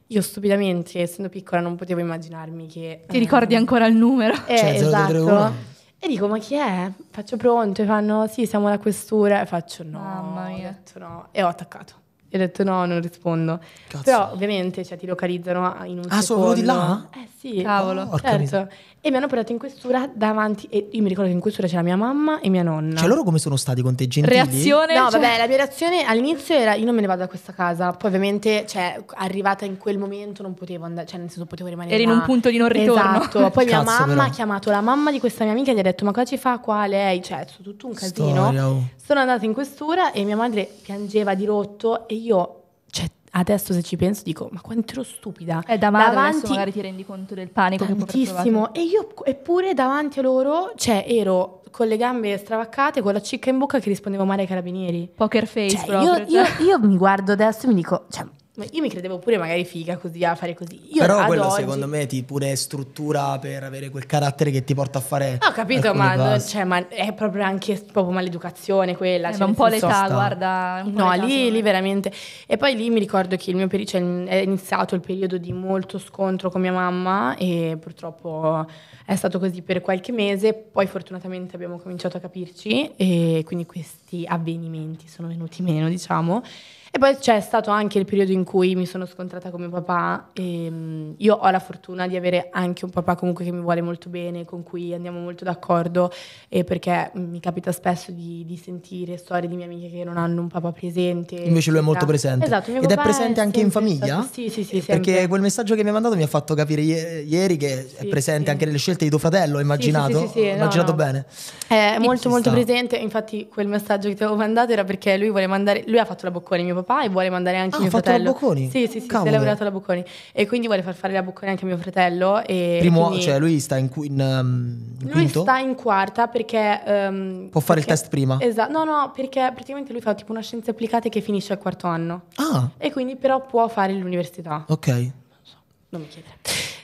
Speaker 3: Io stupidamente, essendo piccola, non potevo immaginarmi che... Ti ehm... ricordi eh, ancora
Speaker 2: il numero? Eh, cioè, esatto.
Speaker 3: 031? E dico, ma chi è? Faccio pronto, e fanno, sì, siamo alla questura. E faccio, no, Mamma mia. Ho detto no. E ho attaccato. E ho detto no, non rispondo. Cazzo. Però ovviamente cioè, ti localizzano in un ah, secondo. Ah, sono di là? Eh sì, Cavolo. Porca certo. E mi hanno portato in questura davanti, e io mi ricordo che in questura c'era mia mamma e mia nonna.
Speaker 1: Cioè loro come sono stati con te gentili? Reazione? No, cioè... vabbè,
Speaker 3: la mia reazione all'inizio era io non me ne vado da questa casa. Poi ovviamente, cioè, arrivata in quel momento non potevo andare, cioè nel senso potevo rimanere Eri là. in un punto di non ritorno. Esatto. Poi mia Cazzo, mamma però. ha chiamato la mamma di questa mia amica e gli ha detto ma cosa ci fa qua lei? Cioè, è tutto un casino. Storia. Oh. Sono andata in questura e mia madre piangeva di rotto e io, cioè, adesso se ci penso dico, ma quanto ero stupida. è eh, davanti, madre davanti, adesso magari ti
Speaker 2: rendi conto del panico tantissimo.
Speaker 3: e io, eppure davanti a loro, cioè, ero con le gambe stravaccate, con la cicca in bocca che rispondevo male ai carabinieri. Poker face cioè, proprio. Io, cioè. io, io mi guardo adesso e mi dico, cioè, ma io mi credevo pure magari figa così a fare così. Io Però quello oggi... secondo me
Speaker 1: ti pure struttura per avere quel carattere che ti porta a fare. Ah, ho capito, ma, non, cioè,
Speaker 3: ma, è proprio anche proprio maleducazione quella. Eh, cioè, un po' l'età, sta. guarda.
Speaker 2: no, l'età, lì, lì,
Speaker 3: veramente. E poi lì mi ricordo che il mio periodo cioè, è iniziato il periodo di molto scontro con mia mamma e purtroppo è stato così per qualche mese. Poi fortunatamente abbiamo cominciato a capirci e quindi questi avvenimenti sono venuti meno, diciamo. E poi c'è stato anche il periodo in cui mi sono scontrata con mio papà. E mm, io ho la fortuna di avere anche un papà comunque che mi vuole molto bene, con cui andiamo molto d'accordo, perché mi capita spesso di, di, sentire storie di mie amiche che non hanno un papà presente. Invece lui è molto presente. Esatto, Ed è presente è anche
Speaker 1: in famiglia? Stato, sì, sì,
Speaker 3: sì. Perché
Speaker 1: quel messaggio che mi ha mandato mi ha fatto capire ieri che sì, è presente sì. anche nelle scelte di tuo fratello, immaginato? Sì, sì, sì, sì, immaginato no, bene.
Speaker 3: È molto molto sta. presente, infatti quel messaggio che ti avevo mandato era perché lui vuole mandare, lui ha fatto la boccone mio papà papà e vuole mandare anche ah, mio fratello. Ha fatto la Bocconi? Sì, sì, sì, Cavolo. si è laureato alla Bocconi. E quindi vuole far fare la Bocconi anche a mio fratello. Primo, quindi... cioè
Speaker 1: lui sta in, in, um, in Lui sta
Speaker 3: in quarta perché... Um, Può fare perché... il test prima? Esatto, no, no, perché praticamente lui fa tipo una scienza applicata che finisce al quarto anno. Ah. E quindi però può fare l'università.
Speaker 1: Ok. Non so,
Speaker 3: non mi chiedere.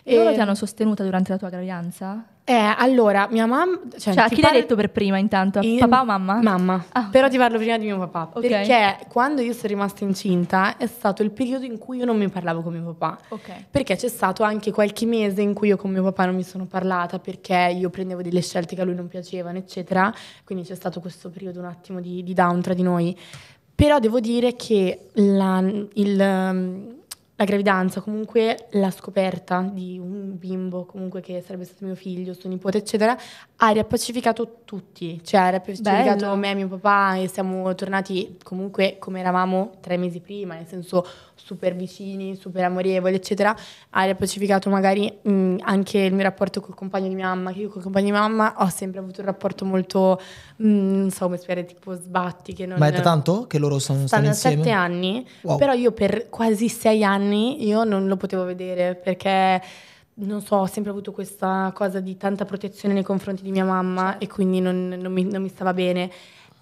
Speaker 3: E... Loro ti
Speaker 2: hanno sostenuta durante la tua gravidanza? Eh, allora, mia mamma... Cioè, cioè chi par- l'ha detto per prima intanto? In... Papà o mamma? Mamma.
Speaker 3: Ah, okay. Però ti parlo prima di mio papà. Okay. Perché quando io sono rimasta incinta è stato il periodo in cui io non mi parlavo con mio papà. Okay. Perché c'è stato anche qualche mese in cui io con mio papà non mi sono parlata perché io prendevo delle scelte che a lui non piacevano, eccetera. Quindi c'è stato questo periodo un attimo di, di down tra di noi. Però devo dire che la, il la gravidanza, comunque la scoperta di un bimbo, comunque che sarebbe stato mio figlio, suo nipote, eccetera, ha riappacificato tutti, cioè ha riappacificato Bello. me e mio papà e siamo tornati comunque come eravamo tre mesi prima, nel senso super vicini, super amorevoli, eccetera, ha riappacificato magari mh, mm, anche il mio rapporto col compagno di mia mamma, che io col compagno di mia mamma ho sempre avuto un rapporto molto mh, mm, non so come spiegare, tipo sbatti. Che non... Ma è da
Speaker 1: tanto che loro sono, stati insieme? Sono sette
Speaker 3: anni, wow. però io per quasi sei anni io non lo potevo vedere perché non so, ho sempre avuto questa cosa di tanta protezione nei confronti di mia mamma e quindi non, non, mi, non mi, stava bene.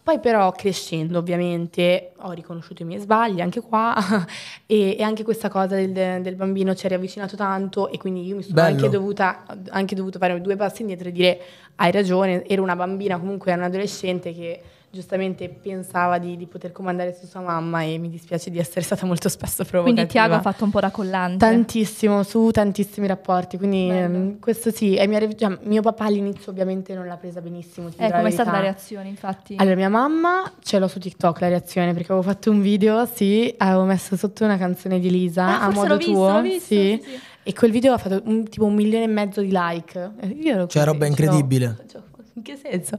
Speaker 3: Poi però crescendo ovviamente ho riconosciuto i miei sbagli anche qua e, e anche questa cosa del, del, bambino ci ha riavvicinato tanto e quindi io mi sono anche dovuta, anche dovuta, fare due passi indietro e dire hai ragione, ero una bambina comunque, ero un adolescente che giustamente pensava di, di, poter comandare su sua mamma e mi dispiace di essere stata molto spesso provocativa. Quindi Tiago ha fatto
Speaker 2: un po' da collante. Tantissimo,
Speaker 3: su tantissimi rapporti, quindi ehm, questo sì. E mia, cioè, mio papà all'inizio ovviamente non l'ha presa benissimo. Eh, come è stata la
Speaker 2: reazione infatti? Allora mia mamma,
Speaker 3: ce l'ho su TikTok la reazione, perché avevo fatto un video, sì, avevo messo sotto una canzone di Lisa, ah, a modo visto, tuo, visto, sì. sì, sì. E quel video ha fatto un, tipo un milione e mezzo di like. Eh, io ero cioè, così, roba incredibile. Cioè, in che senso?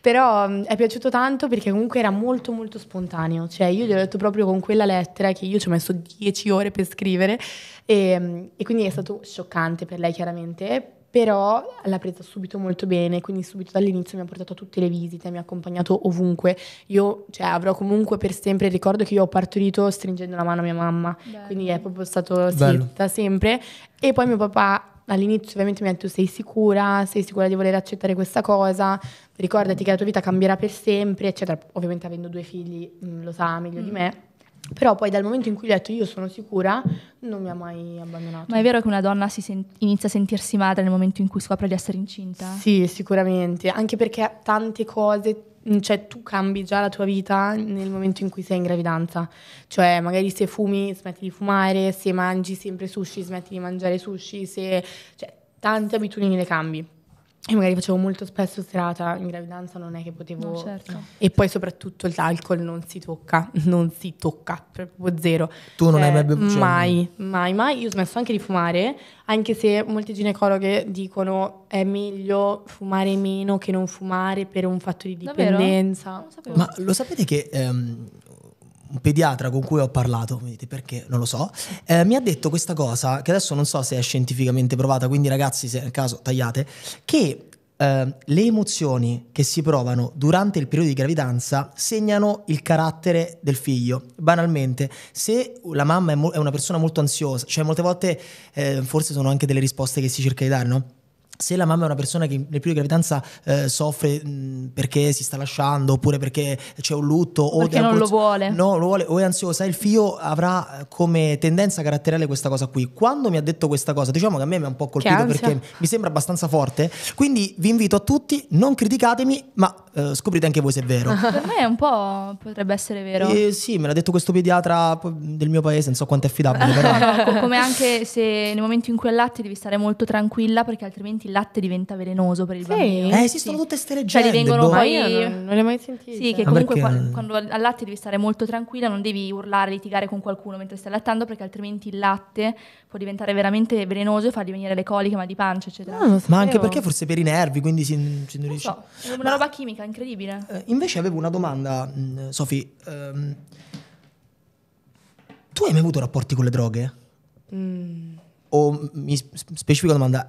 Speaker 3: Però mh, mm, è piaciuto tanto perché comunque era molto molto spontaneo, cioè io gli ho detto proprio con quella lettera che io ci ho messo dieci ore per scrivere e, mm, e quindi è stato scioccante per lei chiaramente, però l'ha presa subito molto bene, quindi subito dall'inizio mi ha portato a tutte le visite, mi ha accompagnato ovunque. Io cioè, avrò comunque per sempre il ricordo che io ho partorito stringendo la mano a mia mamma, Bello. quindi è proprio stato sì, da sempre. E poi mio papà all'inizio ovviamente mi ha detto sei sicura, sei sicura di voler accettare questa cosa, ricordati che la tua vita cambierà per sempre, eccetera. Ovviamente avendo due figli mm, lo sa meglio mm. di me. Però poi dal momento in cui gli ho detto io sono sicura, non mi ha mai abbandonato. Ma è vero
Speaker 2: che una donna sen- inizia a sentirsi madre nel momento in cui scopre di essere incinta? Sì, sicuramente,
Speaker 3: anche perché tante cose Mm, cioè tu cambi già la tua vita nel momento in cui sei in gravidanza. Cioè, magari se fumi smetti di fumare, se mangi sempre sushi smetti di mangiare sushi, se... cioè, tante abitudini le cambi e magari facevo molto spesso serata in gravidanza, non è che potevo... No, certo. E poi soprattutto l'alcol non si tocca, non si tocca, cioè proprio zero. Tu non eh, hai mai cioè, bevuto? Mai, mai, mai. Io ho smesso anche di fumare, anche se molte ginecologhe dicono è meglio fumare meno che non fumare per un fatto di dipendenza. Lo Ma
Speaker 1: lo sapete che um, un pediatra con cui ho parlato, mi dite perché, non lo so, eh, mi ha detto questa cosa, che adesso non so se è scientificamente provata, quindi ragazzi se nel caso tagliate, che eh, le emozioni che si provano durante il periodo di gravidanza segnano il carattere del figlio. Banalmente, se la mamma è, mo- è una persona molto ansiosa, cioè molte volte eh, forse sono anche delle risposte che si cerca di dare, no? se la mamma è una persona che nel periodo di gravidanza eh, soffre mh, perché si sta lasciando oppure perché c'è un lutto o perché non lo vuole. No, lo vuole o è ansiosa, il figlio avrà eh, come tendenza caratteriale questa cosa qui. Quando mi ha detto questa cosa, diciamo che a me mi ha un po' colpito perché mi sembra abbastanza forte, quindi vi invito a tutti, non criticatemi, ma eh, scoprite anche voi se è vero. per
Speaker 2: me è un po' potrebbe essere vero. Eh, sì,
Speaker 1: me l'ha detto questo pediatra del mio paese, non so quanto è affidabile, però. come anche
Speaker 2: se nel momento in cui è latte devi stare molto tranquilla perché altrimenti il latte diventa velenoso per il sì. bambino. Eh, esistono sì. tutte queste cioè, leggende. Cioè, vengono boh. poi... Non, non le ho mai sentite. Sì, che ah, comunque perché... quando al latte devi stare molto tranquilla, non devi urlare, litigare con qualcuno mentre stai lattando, perché altrimenti il latte può diventare veramente velenoso e far divenire le coliche, mal di pancia, eccetera. No, ah, Ma anche perché
Speaker 1: forse per i nervi, quindi si, si indurisce. Non
Speaker 2: so, è una Ma... roba chimica incredibile. Eh,
Speaker 1: invece avevo una domanda, mm, Sofì. Um, ehm, tu hai mai avuto rapporti con le droghe? Mm. O mi specifico la domanda,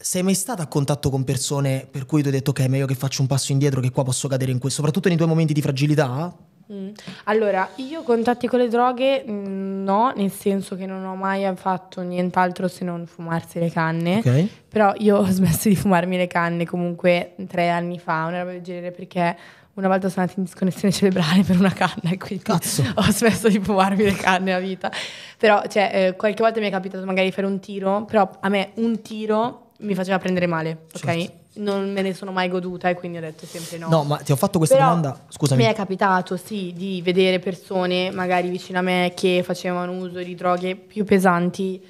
Speaker 1: sei mai stata a contatto con persone per cui ti ho detto ok, è meglio che faccio un passo indietro che qua posso cadere in questo, soprattutto nei tuoi momenti di fragilità?
Speaker 3: Mm. Allora, io contatti con le droghe mm, no, nel senso che non ho mai fatto nient'altro se non fumarsi le canne. Okay. Però io ho smesso di fumarmi le canne comunque tre anni fa, una roba del genere, perché una volta sono andata in disconnessione cerebrale per una canna e quindi Cazzo. ho smesso di fumarmi le canne nella vita. Però, cioè, eh, qualche volta mi è capitato magari di fare un tiro, però a me un tiro mi faceva prendere male, ok? Certo. Non me ne sono mai goduta e quindi ho detto sempre no. No, ma ti
Speaker 1: ho fatto questa Però domanda, scusami. Mi è
Speaker 3: capitato, sì, di vedere persone magari vicino a me che facevano uso di droghe più pesanti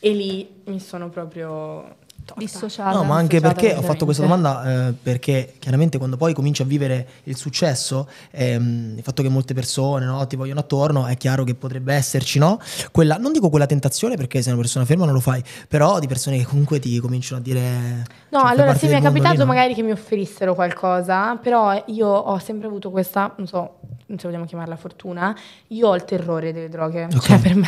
Speaker 3: e lì mi sono proprio dissociata. No, ma anche perché ho fatto questa
Speaker 1: domanda eh, perché chiaramente quando poi cominci a vivere il successo, ehm, il fatto che molte persone no, ti vogliono attorno, è chiaro che potrebbe esserci, no? Quella, non dico quella tentazione perché se una persona ferma non lo fai, però di persone che comunque ti cominciano a dire... No, cioè, allora sì, mi è capitato lì, magari
Speaker 3: no? che mi offrissero qualcosa, però io ho sempre avuto questa, non so non so vogliamo chiamarla fortuna, io ho il terrore delle droghe, okay. cioè per me,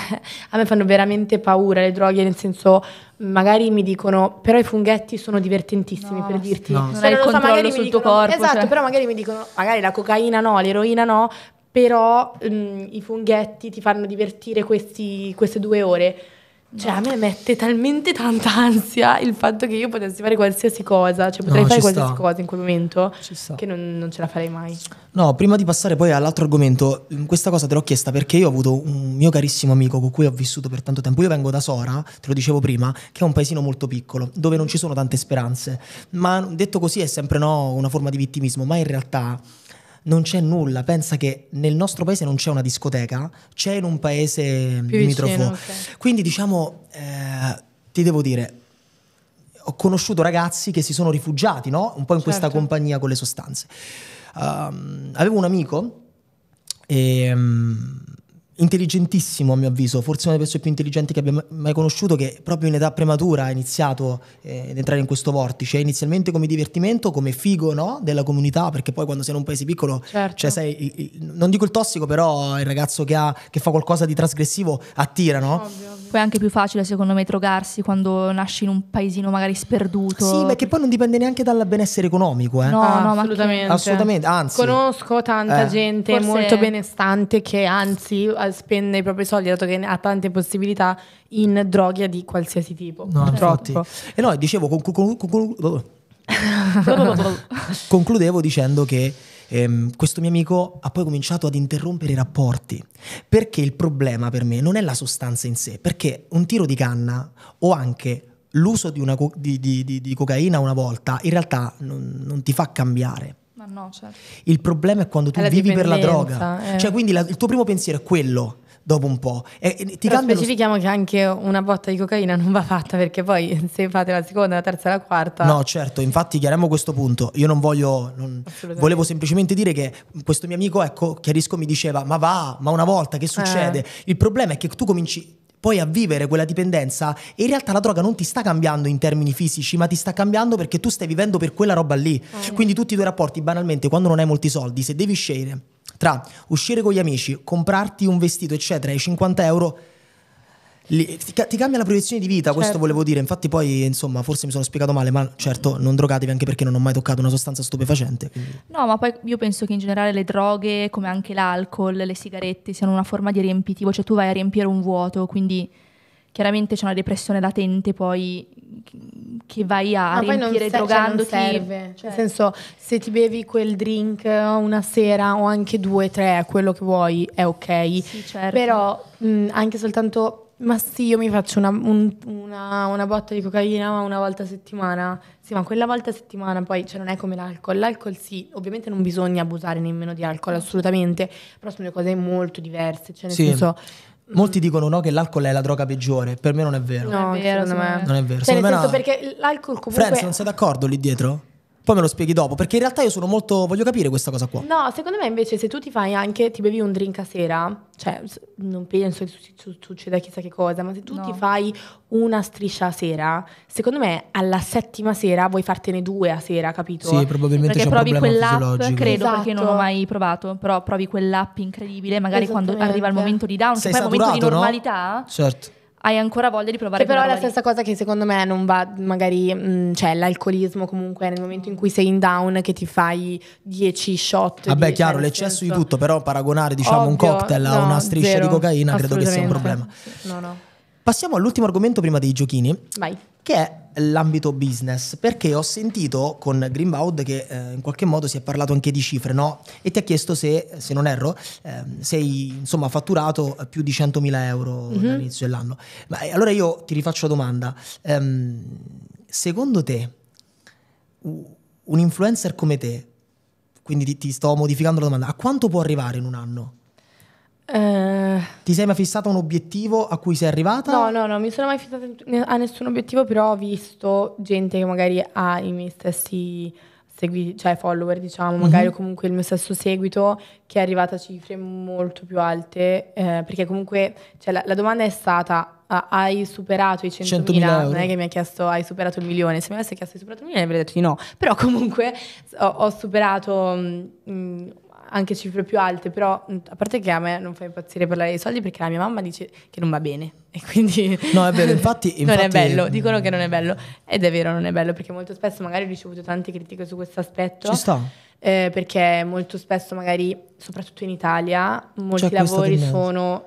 Speaker 3: a me fanno veramente paura le droghe, nel senso magari mi dicono però i funghetti sono divertentissimi no, per dirti no. non hai cioè, il controllo sul dicono, tuo corpo esatto cioè. però magari mi dicono magari la cocaina no l'eroina no però mh, mhmm, i funghetti ti fanno divertire questi, queste due ore cioè, a me mette talmente tanta ansia il fatto che io potessi fare qualsiasi cosa, cioè potrei no, fare qualsiasi sta. cosa in quel momento, che non, non, ce la farei mai.
Speaker 1: No, prima di passare poi all'altro argomento, questa cosa te l'ho chiesta perché io ho avuto un mio carissimo amico con cui ho vissuto per tanto tempo. Io vengo da Sora, te lo dicevo prima, che è un paesino molto piccolo, dove non ci sono tante speranze. Ma detto così è sempre no, una forma di vittimismo, ma in realtà non c'è nulla. Pensa che nel nostro paese non c'è una discoteca, c'è in un paese Più limitrofo. Vicino, okay. Quindi diciamo, eh, ti devo dire, ho conosciuto ragazzi che si sono rifugiati, no? Un po' in certo. questa compagnia con le sostanze. Um, avevo un amico e... Um, intelligentissimo a mio avviso, forse una delle persone più intelligenti che abbia mai conosciuto, che proprio in età prematura ha iniziato eh, ad entrare in questo vortice, inizialmente come divertimento, come figo no? della comunità, perché poi quando sei in un paese piccolo, certo. cioè sei, non dico il tossico, però il ragazzo che, ha, che fa qualcosa di trasgressivo attira, no? Ovvio,
Speaker 2: ovvio poi è anche più facile secondo me drogarsi quando nasci in un paesino magari sperduto. Sì, ma che
Speaker 1: poi non dipende neanche dal benessere economico, eh. No, ah, no,
Speaker 2: assolutamente. assolutamente. Anzi, conosco tanta eh. gente Forse... molto benestante che
Speaker 3: anzi eh, spende i propri soldi dato che ha tante possibilità in droghe di qualsiasi tipo. No, cioè, infatti.
Speaker 1: E noi dicevo con, con, con, concludevo dicendo che ehm, questo mio amico ha poi cominciato ad interrompere i rapporti, perché il problema per me non è la sostanza in sé, perché un tiro di canna o anche l'uso di, co- di, di, di cocaina una volta in realtà non, non ti fa cambiare. No, certo. Il problema è quando tu è vivi per la droga. Eh. Cioè, quindi la, il tuo primo pensiero è quello dopo un po'. E, e ti specifichiamo
Speaker 3: st- che anche una botta di cocaina non va fatta perché poi se fate la seconda, la terza e la quarta... No,
Speaker 1: certo, infatti chiariamo questo punto. Io non voglio... Non, volevo semplicemente dire che questo mio amico, ecco, chiarisco, mi diceva ma va, ma una volta che eh. succede? Eh. Il problema è che tu cominci poi a vivere quella dipendenza e in realtà la droga non ti sta cambiando in termini fisici, ma ti sta cambiando perché tu stai vivendo per quella roba lì. Oh. Quindi tutti i tuoi rapporti, banalmente, quando non hai molti soldi, se devi scegliere tra uscire con gli amici, comprarti un vestito, eccetera, ai 50 euro, ti, ti, cambia la proiezione di vita, certo. questo volevo dire. Infatti, poi, insomma, forse mi sono spiegato male, ma certo, non drogatevi anche perché non ho mai toccato una sostanza stupefacente. Quindi.
Speaker 2: No, ma poi io penso che in generale le droghe, come anche l'alcol, le sigarette, siano una forma di riempitivo, cioè tu vai a riempire un vuoto, quindi chiaramente c'è una depressione latente poi che vai a ma riempire se, cioè, drogandoti. Cioè serve. Cioè. Nel senso,
Speaker 3: se ti bevi quel drink eh, una sera o anche due, tre, quello che vuoi, è ok. Sì, certo. Però mh, anche soltanto ma sì, io mi faccio una, un, una, una botta di cocaina una volta a settimana. Sì, ma quella volta a settimana poi cioè, non è come l'alcol. L'alcol sì, ovviamente non bisogna abusare nemmeno di alcol, assolutamente, però sono due cose molto diverse. Cioè, nel sì. senso,
Speaker 1: Molti mm. dicono no, che l'alcol è la droga peggiore, per me non è vero. No,
Speaker 3: non è vero, secondo me. Non
Speaker 1: è vero. Cioè, secondo me
Speaker 3: perché l'alcol comunque... Franz, non
Speaker 1: sei d'accordo lì dietro? Poi me lo spieghi dopo, perché in realtà io sono molto. voglio capire questa cosa qua.
Speaker 3: No, secondo me invece se tu ti fai anche. ti bevi un drink a sera, cioè non penso che succeda chissà che cosa, ma se tu no. ti fai una striscia a sera, secondo me alla settima sera vuoi fartene due a sera, capito? Sì, probabilmente
Speaker 4: perché provi quell'app, credo,
Speaker 2: esatto. perché non l'ho esatto. mai provato, però provi quell'app incredibile, magari quando arriva il momento di down, Sei poi saturato, il momento di normalità. No? Certo hai ancora voglia di provare che però è la stessa cosa
Speaker 3: che secondo me non va magari mh, mm, cioè l'alcolismo comunque nel momento in cui sei in down che ti fai 10 shot vabbè chiaro l'eccesso di
Speaker 1: tutto però paragonare diciamo Ovvio, un cocktail no, a una striscia zero, di cocaina credo che sia un problema no no Passiamo all'ultimo argomento prima dei giochini. Vai che è l'ambito business, perché ho sentito con Greenbaud che eh, in qualche modo si è parlato anche di cifre, no? E ti ha chiesto se, se non erro, eh, sei insomma fatturato più di 100.000 euro mm-hmm. dall'inizio dell'anno. Ma eh, allora io ti rifaccio la domanda, um, secondo te un influencer come te, quindi ti, ti sto modificando la domanda, a quanto può arrivare in un anno? Eh. Ti sei mai fissata un obiettivo a cui sei arrivata? No, no,
Speaker 3: no, mi sono mai fissata a nessun obiettivo, però ho visto gente che magari ha i miei stessi seguiti, cioè follower, diciamo, mm-hmm. magari mhm. comunque il mio stesso seguito, che è arrivata a cifre molto più alte, eh, perché comunque cioè, la, la, domanda è stata, ah, hai superato i 100.000? 100.000 euro. Non è che mi ha chiesto, hai superato il milione? Se mi avesse chiesto, hai superato il milione, avrei detto di no. Però comunque ho, ho superato... Mh, mm, anche cifre più alte, però mm, a parte che a me non fa impazzire parlare dei soldi perché la mia mamma dice che non va bene e quindi... No, è vero, infatti... infatti non è bello, dicono che non è bello ed è vero, non è bello perché molto spesso magari ho ricevuto tante critiche su questo aspetto. Ci sta. Eh, perché molto spesso magari, soprattutto in Italia, molti lavori sono...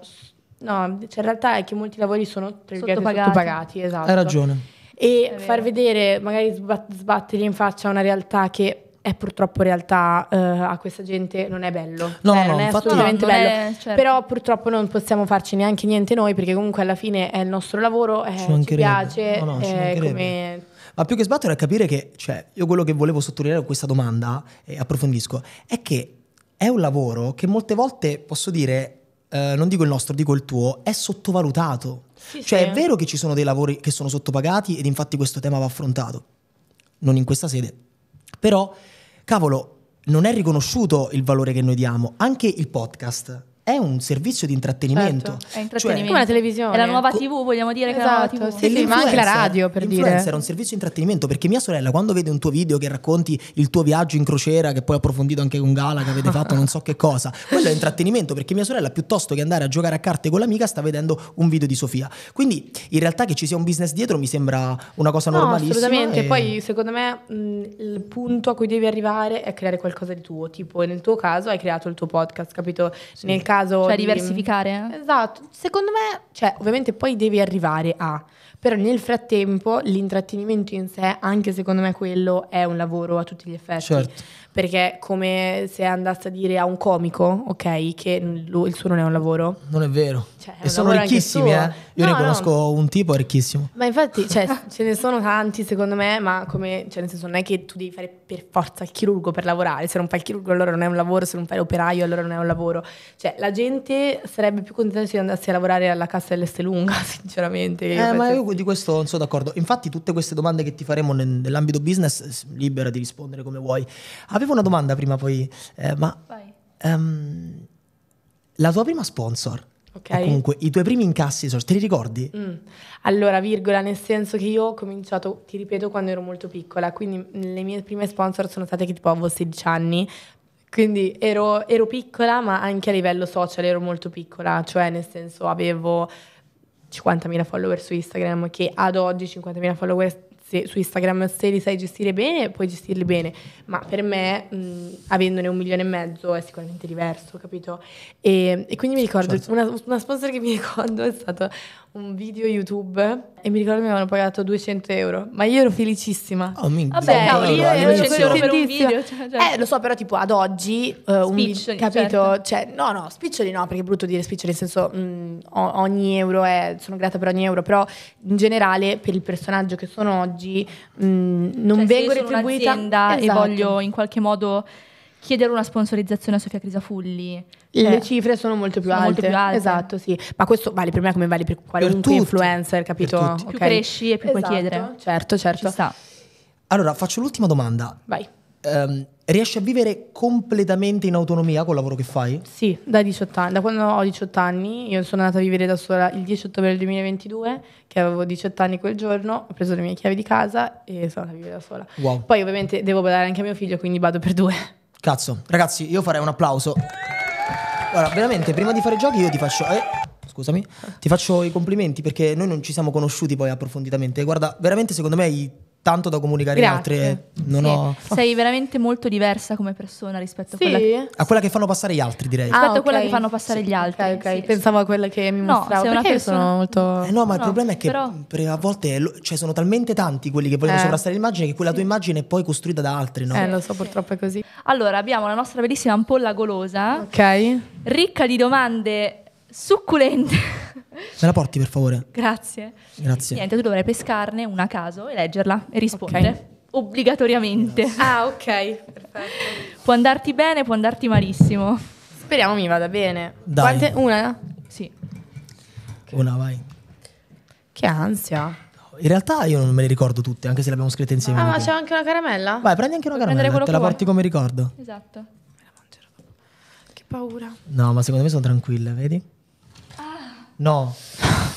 Speaker 3: No, cioè in realtà è che molti lavori sono sottopagati. esatto. Hai ragione. E far vedere, magari sbat- sbattere in faccia una realtà che è purtroppo realtà eh, a questa gente non è bello. No, eh, no, non è assolutamente no, non bello. È, certo. Però purtroppo non possiamo farci neanche niente noi perché comunque alla fine è il nostro lavoro, eh, ci, ci piace. No, no, ci eh, come...
Speaker 1: Ma più che sbattere è capire che, cioè, io quello che volevo sottolineare con questa domanda, e approfondisco, è che è un lavoro che molte volte, posso dire, eh, non dico il nostro, dico il tuo, è sottovalutato. Sì, cioè sì. è vero che ci sono dei lavori che sono sottopagati ed infatti questo tema va affrontato, non in questa sede. Però cavolo, non è riconosciuto il valore che noi diamo. Anche il podcast è un servizio di intrattenimento. Certo, è cioè,
Speaker 2: intrattenimento. Cioè, come la televisione. È la nuova TV, vogliamo dire esatto, che è la nuova TV. Esatto, sì, sì, ma anche la radio, per dire. era un
Speaker 1: servizio di intrattenimento, perché mia sorella, quando vede un tuo video che racconti il tuo viaggio in crociera, che poi ho approfondito anche con Gala, che avete fatto non so che cosa, quello è intrattenimento, perché mia sorella, piuttosto che andare a giocare a carte con l'amica, sta vedendo un video di Sofia. Quindi, in realtà che ci sia un business dietro mi sembra una cosa no, normalissima. assolutamente. E... Poi,
Speaker 3: secondo me, mh, il punto a cui devi arrivare è creare qualcosa di tuo. Tipo, nel tuo caso hai creato il tuo podcast, capito? Sì. Nel caso caso... Cioè di... diversificare? Esatto, secondo me, cioè ovviamente poi devi arrivare a... Però nel frattempo l'intrattenimento in sé, anche secondo me quello è un lavoro a tutti gli effetti. Certo. Perché come se andasse a dire a un comico, ok, che lui, il suo non è un
Speaker 1: lavoro. Non è vero. Cioè, è e sono ricchissimi, eh. Io no, ne conosco no. un tipo ricchissimo.
Speaker 3: Ma infatti, cioè, ce ne sono tanti secondo me, ma come, cioè nel senso non è che tu devi fare per forza il chirurgo per lavorare. Se non fai il chirurgo allora non è un lavoro, se non fai l'operaio allora non è un lavoro. Cioè la gente sarebbe più contenta se andassi a lavorare alla Cassa dell'Estelunga, sinceramente. Eh, ma io
Speaker 1: di questo non sono d'accordo. Infatti tutte queste domande che ti faremo nell'ambito business, libera di rispondere come vuoi. Avevo una domanda prima poi, eh, ma um, la tua prima sponsor? Okay. comunque i tuoi primi incassi, te li ricordi?
Speaker 3: Mm. Allora, virgola, nel senso che io ho cominciato, ti ripeto, quando ero molto piccola, quindi le mie prime sponsor sono state che tipo avevo 16 anni, quindi ero, ero piccola, ma anche a livello social ero molto piccola, cioè nel senso avevo 50.000 follower su Instagram, che ad oggi 50.000 follower se, su Instagram, se li sai gestire bene, puoi gestirli bene, ma per me, mh, avendone un milione e mezzo, è sicuramente diverso, capito? E, e quindi mi ricordo, certo. una, una, sponsor che mi ricordo è stata un video YouTube e mi ricordo che mi avevano pagato 200 euro, ma io ero felicissima. Oh, minchia. Vabbè, io ero 200 euro per un video. Cioè, cioè. Eh, lo so, però tipo ad oggi... Uh, un spiccioli, capito? Certo. Cioè, no, no, spiccioli no, perché è brutto dire spiccioli, nel senso mh, mm, ogni euro è... Sono grata per ogni euro, però in generale per il
Speaker 2: personaggio che sono oggi mh, mm, non cioè, vengo se io retribuita... Sono un'azienda esatto. e voglio in qualche modo chiedere una sponsorizzazione a Sofia Crisafulli. Le cioè,
Speaker 3: cifre sono molto più, sono alte. molto più, alte. Esatto, sì. Ma questo vale per me come vale per qualunque per influencer, capito? Per okay. Più cresci
Speaker 1: e più esatto. puoi chiedere.
Speaker 3: Certo, certo.
Speaker 1: Allora, faccio l'ultima domanda. Vai. Um, riesci a vivere completamente in autonomia col lavoro che fai?
Speaker 3: Sì, da, 18 anni, da quando ho 18 anni, io sono andata a vivere da sola il 10 ottobre del 2022, che avevo 18 anni quel giorno, ho preso le mie chiavi di casa e sono andata a vivere da sola. Wow. Poi ovviamente devo badare anche a mio figlio, quindi vado per
Speaker 1: due. Cazzo, ragazzi, io farei un applauso. Allora, veramente, prima di fare i giochi io ti faccio... Eh, scusami, ti faccio i complimenti perché noi non ci siamo conosciuti poi approfonditamente. Guarda, veramente secondo me i tanto da comunicare Grazie. altre. Non Sì. Ho...
Speaker 2: Sei veramente molto diversa come persona rispetto sì. a, quella...
Speaker 1: a, quella... che fanno passare gli altri, direi. Rispetto ah, okay. a quella che fanno passare
Speaker 2: sì. gli altri. Okay, okay. Pensavo a quella che mi no, mostrava. Perché una persona... sono
Speaker 1: molto... Eh, no, ma no, il problema è che però... a volte cioè, sono talmente tanti quelli che vogliono eh. sovrastare l'immagine che quella tua immagine è poi costruita da altri, no? Eh, lo so, purtroppo è così.
Speaker 2: Allora, abbiamo la nostra bellissima ampolla golosa. Ok. Ricca di domande succulente.
Speaker 1: Me la porti per favore?
Speaker 2: Grazie. Grazie. Niente, tu dovrai pescarne una a caso e leggerla e rispondere. Okay. Obbligatoriamente. Ah, ok, perfetto. Può andarti bene, può andarti malissimo. Speriamo mi vada bene. Dai. Quante? Una? Sì. Okay. Una, vai. Che ansia. In
Speaker 1: realtà io non me le ricordo tutte, anche se le abbiamo scritte insieme. Ah, ma c'è anche una caramella? Vai, prendi anche una Puoi caramella, te la porti come ricordo. Esatto. Che paura. No, ma secondo me sono tranquilla, vedi? No.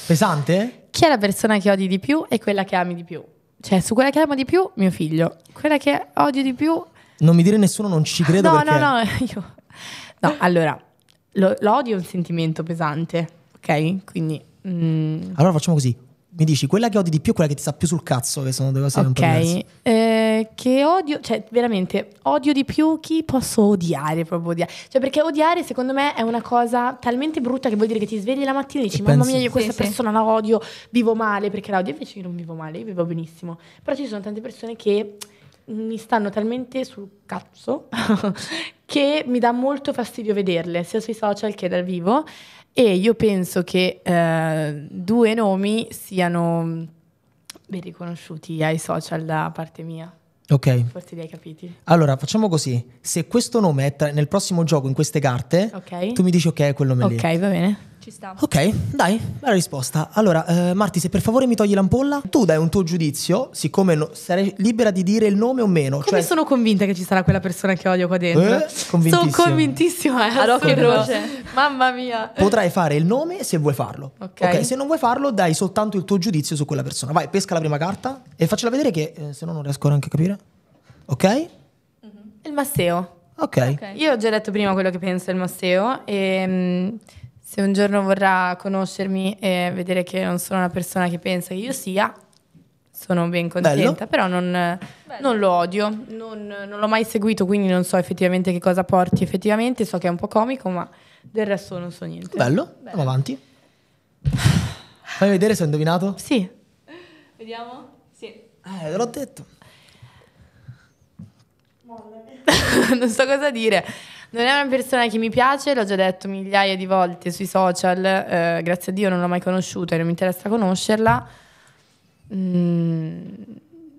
Speaker 1: Pesante?
Speaker 3: Chi è la persona che odi di più e quella che ami di più? Cioè, su quella che amo di più, mio figlio. Quella che odio di più... Non mi dire nessuno,
Speaker 1: non ci credo No, perché... no,
Speaker 3: no, io... No, allora, lo, l'odio è un sentimento pesante, ok? Quindi... Mm...
Speaker 1: Allora facciamo così mi dici quella che odi di più quella che ti sta più sul cazzo, che sono due cose okay. un po'
Speaker 3: eh, che odio, cioè veramente odio di più chi posso odiare, proprio odiare. Cioè perché odiare secondo me è una cosa talmente brutta che vuol dire che ti svegli la mattina e dici e mamma pensi, mia io questa sì, persona sì. la odio, vivo male perché la odio, invece io non vivo male, io vivo benissimo. Però ci sono tante persone che mi stanno talmente sul cazzo che mi dà molto fastidio vederle, sia sui social che dal vivo. E io penso che eh, due nomi siano ben riconosciuti ai social da parte mia.
Speaker 1: Ok. Forse li hai capiti. Allora, facciamo così. Se questo nome è tra- nel prossimo gioco, in queste carte,
Speaker 4: okay.
Speaker 3: tu
Speaker 1: mi dici ok, è quel nome okay, lì. Ok, va bene. Ci sta. Ok, dai, bella risposta. Allora, eh, Marti, se per favore mi togli l'ampolla, tu dai un tuo giudizio, siccome no, sarai libera di dire il nome o meno. Come cioè... sono convinta che ci sarà quella persona che odio qua dentro? Eh, sono convintissima. eh, Allora, che croce.
Speaker 3: Mamma mia. Potrai
Speaker 1: fare il nome se vuoi farlo. Okay. ok. Se non vuoi farlo, dai soltanto il tuo giudizio su quella persona. Vai, pesca la prima carta e faccela vedere che, eh, se no non riesco neanche a capire. Ok? Mm-hmm.
Speaker 3: Il Masseo. Okay. ok. Io ho già detto prima quello che penso del Masseo e... Ehm, se un giorno vorrà conoscermi e vedere che non sono una persona che pensa che io sia, sono ben contenta, Bello. però non, non, lo odio, non, non, l'ho mai seguito, quindi non so effettivamente che cosa porti effettivamente, so che è un po' comico, ma del resto non so niente. Bello, Bello.
Speaker 2: andiamo
Speaker 1: avanti. Fai vedere se ho indovinato? Sì.
Speaker 2: Vediamo? Sì. Eh,
Speaker 1: te l'ho detto.
Speaker 3: non so cosa dire. Non è una persona che mi piace, l'ho già detto migliaia di volte sui social, eh, grazie a Dio non l'ho mai conosciuta e non mi interessa conoscerla. Mm,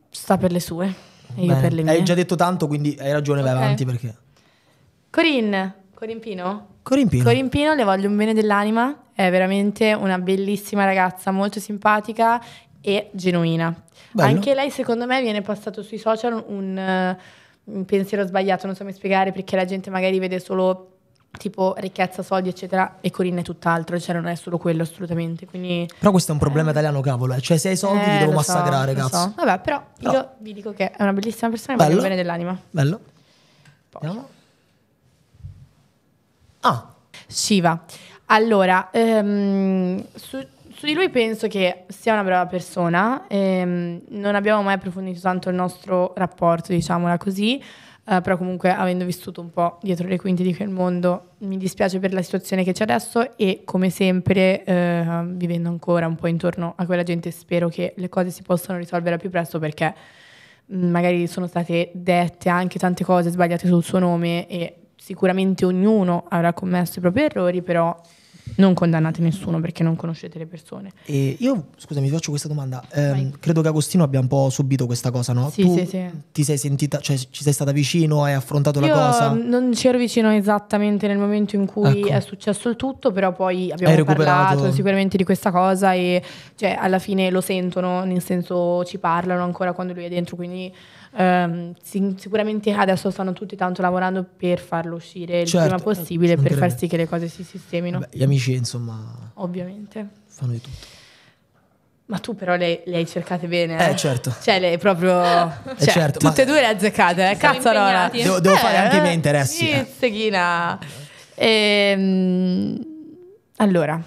Speaker 3: sta per le sue, Bene. io per le mie. Hai già
Speaker 1: detto tanto, quindi hai ragione, vai avanti perché.
Speaker 3: Corinne, Corinpino? Corinpino. Corinpino, le voglio un bene dell'anima, è veramente una bellissima ragazza, molto simpatica e genuina. Bello. Anche lei secondo me viene passato sui social un... Uh, un pensiero sbagliato, non so come spiegare, perché la gente magari vede solo tipo ricchezza, soldi, eccetera, e Corinne è tutt'altro, cioè non è solo quello assolutamente. Quindi,
Speaker 1: però questo è un problema eh, italiano, cavolo, eh. cioè se hai soldi eh, li devo massacrare, cazzo. So.
Speaker 3: Vabbè, però, però, io vi dico che è una bellissima persona e bello, bene dell'anima.
Speaker 1: Bello. Poi.
Speaker 3: Ah. Shiva. Allora, ehm, su, su di lui penso che sia una brava persona, ehm, non abbiamo mai approfondito tanto il nostro rapporto, diciamola così, eh, però comunque avendo vissuto un po' dietro le quinte di quel mondo mi dispiace per la situazione che c'è adesso e come sempre eh, vivendo ancora un po' intorno a quella gente spero che le cose si possano risolvere al più presto perché mm, magari sono state dette anche tante cose sbagliate sul suo nome e sicuramente ognuno avrà commesso i propri errori, però non condannate nessuno perché non conoscete le persone.
Speaker 1: E io, scusami, faccio questa domanda. Eh, credo che Agostino abbia un po' subito questa cosa, no? Sì, tu sì, sì. Ti sei sentita, cioè ci sei stata vicino, hai affrontato io la cosa?
Speaker 3: Non c'ero vicino esattamente nel momento in cui ecco. è successo il tutto, però poi abbiamo parlato sicuramente di questa cosa e cioè, alla fine lo sentono, nel senso ci parlano ancora quando lui è dentro, quindi ehm, sicuramente adesso stanno tutti tanto lavorando per farlo uscire il certo, prima eh, possibile, per far sì che le cose si sistemino. Vabbè, gli
Speaker 1: amici, insomma,
Speaker 3: ovviamente fanno di tutto. Ma tu però le, le hai cercate bene, eh? eh certo. Cioè, le hai proprio... Eh, cioè, eh certo, tutte e due le hai azzeccate, eh? Cazzarola. Devo, devo eh, fare anche i miei eh, interessi. Pizzeghina. Ehm,
Speaker 1: allora.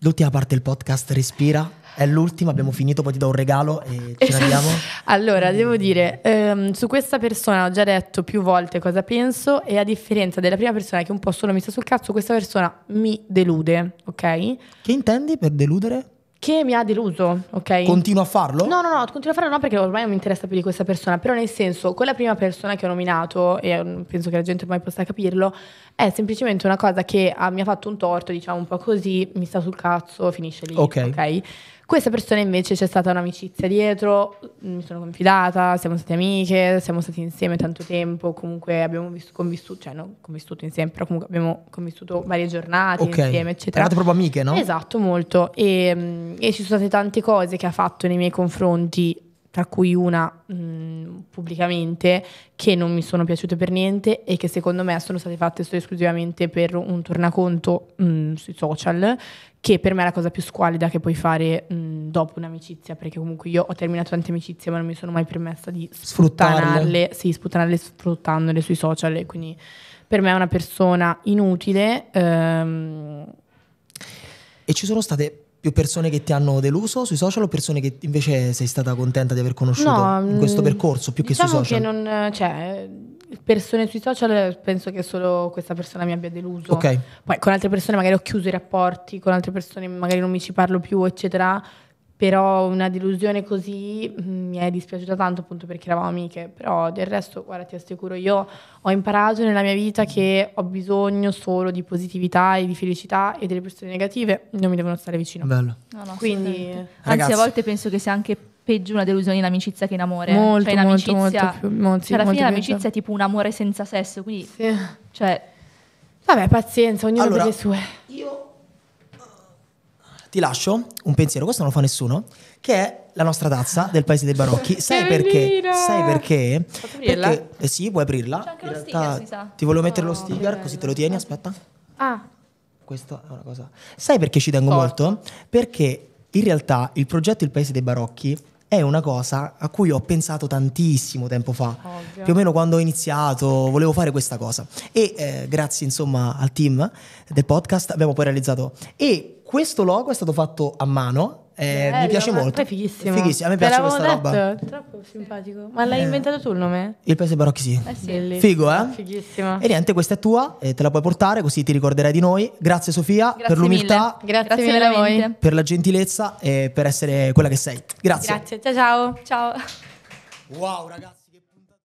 Speaker 1: L'ultima parte del podcast, respira è l'ultima, abbiamo finito, poi ti do un regalo e ci andiamo. Esatto.
Speaker 3: allora, devo dire, ehm, su questa persona ho già detto più volte cosa penso e a differenza della prima persona che un po' solo mi sta sul cazzo, questa persona mi delude, ok? Che
Speaker 1: intendi per deludere?
Speaker 3: che mi ha deluso, ok? Continua a farlo? No, no, no, continua a farlo no perché ormai non mi interessa più di questa persona, però nel senso, quella prima persona che ho nominato, e mm, penso che la gente ormai possa capirlo, è semplicemente una cosa che ha, ah, mi ha fatto un torto, diciamo un po' così, mi sta sul cazzo, finisce lì, ok? okay? Questa persona invece c'è stata un'amicizia dietro, mm, mi sono confidata, siamo state amiche, siamo stati insieme tanto tempo, comunque abbiamo visto, convissuto, cioè non convissuto insieme, però comunque abbiamo convissuto varie giornate okay. insieme, eccetera. Erate proprio amiche, no? Esatto, molto. E, mm, e ci sono state tante cose che ha fatto nei miei confronti tra cui una
Speaker 1: mh, mm,
Speaker 3: pubblicamente, che non mi sono piaciute per niente e che secondo me sono state fatte solo esclusivamente per un tornaconto mh, mm, sui social, che per me è la cosa più squalida che puoi fare mh, mm, dopo un'amicizia, perché comunque io ho terminato tante amicizie ma non mi sono mai permessa di sfruttarle, sì, sfruttarle sfruttandole sui social, e quindi per me è una persona inutile. Ehm,
Speaker 1: e ci sono state più persone che ti hanno deluso sui social o persone che invece sei stata contenta di aver conosciuto no, in questo mm, percorso più diciamo che sui social? Diciamo
Speaker 3: che non... Cioè, persone sui social penso che solo questa persona mi abbia deluso. Okay. Poi con altre persone magari ho chiuso i rapporti, con altre persone magari non mi ci parlo più, eccetera però una delusione così mm, mi è dispiaciuta tanto appunto perché eravamo amiche, però del resto, guarda, ti assicuro, io ho imparato nella mia vita che ho bisogno solo di positività e di felicità e delle persone negative non mi devono stare vicino. Bello. No, no, Quindi, Ragazzi. anzi a volte
Speaker 2: penso che sia anche peggio una delusione in amicizia che in amore. Molto, cioè, in molto, molto più, molto, cioè, alla molto fine l'amicizia è tipo un amore senza sesso, quindi... Sì. Cioè... Vabbè, pazienza, ognuno allora, ha le sue. Io
Speaker 1: ti lascio un pensiero, questo non lo fa nessuno, che è la nostra tazza del paese dei barocchi. Sai perché? Sai perché? Perché, eh sì, puoi aprirla. C'è anche lo sticker, si sa. Ti volevo mettere oh, lo sticker, così te lo tieni, aspetta. Ah. Questo è una cosa. Sai perché ci tengo Forte. molto? Perché in realtà il progetto Il Paese dei Barocchi è una cosa a cui ho pensato tantissimo tempo fa, Ovvio. più o meno quando ho iniziato volevo fare questa cosa e eh, grazie insomma al team del podcast abbiamo poi realizzato e questo logo è stato fatto a mano. Eh, Bello, mi piace molto. È fighissimo. fighissimo. A me Te piace questa detto. roba.
Speaker 3: È troppo simpatico. Ma l'hai eh. inventato tu il nome?
Speaker 1: Il paese barocchi sì. Eh sì. Figo, eh?
Speaker 3: Fighissimo. E niente,
Speaker 1: questa è tua, eh, te la puoi portare così ti ricorderai di noi. Grazie Sofia Grazie per l'umiltà.
Speaker 2: Mille. Grazie, Grazie mille a
Speaker 4: voi.
Speaker 1: Per la gentilezza e per essere quella che sei. Grazie.
Speaker 2: Grazie. Ciao ciao. Ciao. Wow, ragazzi.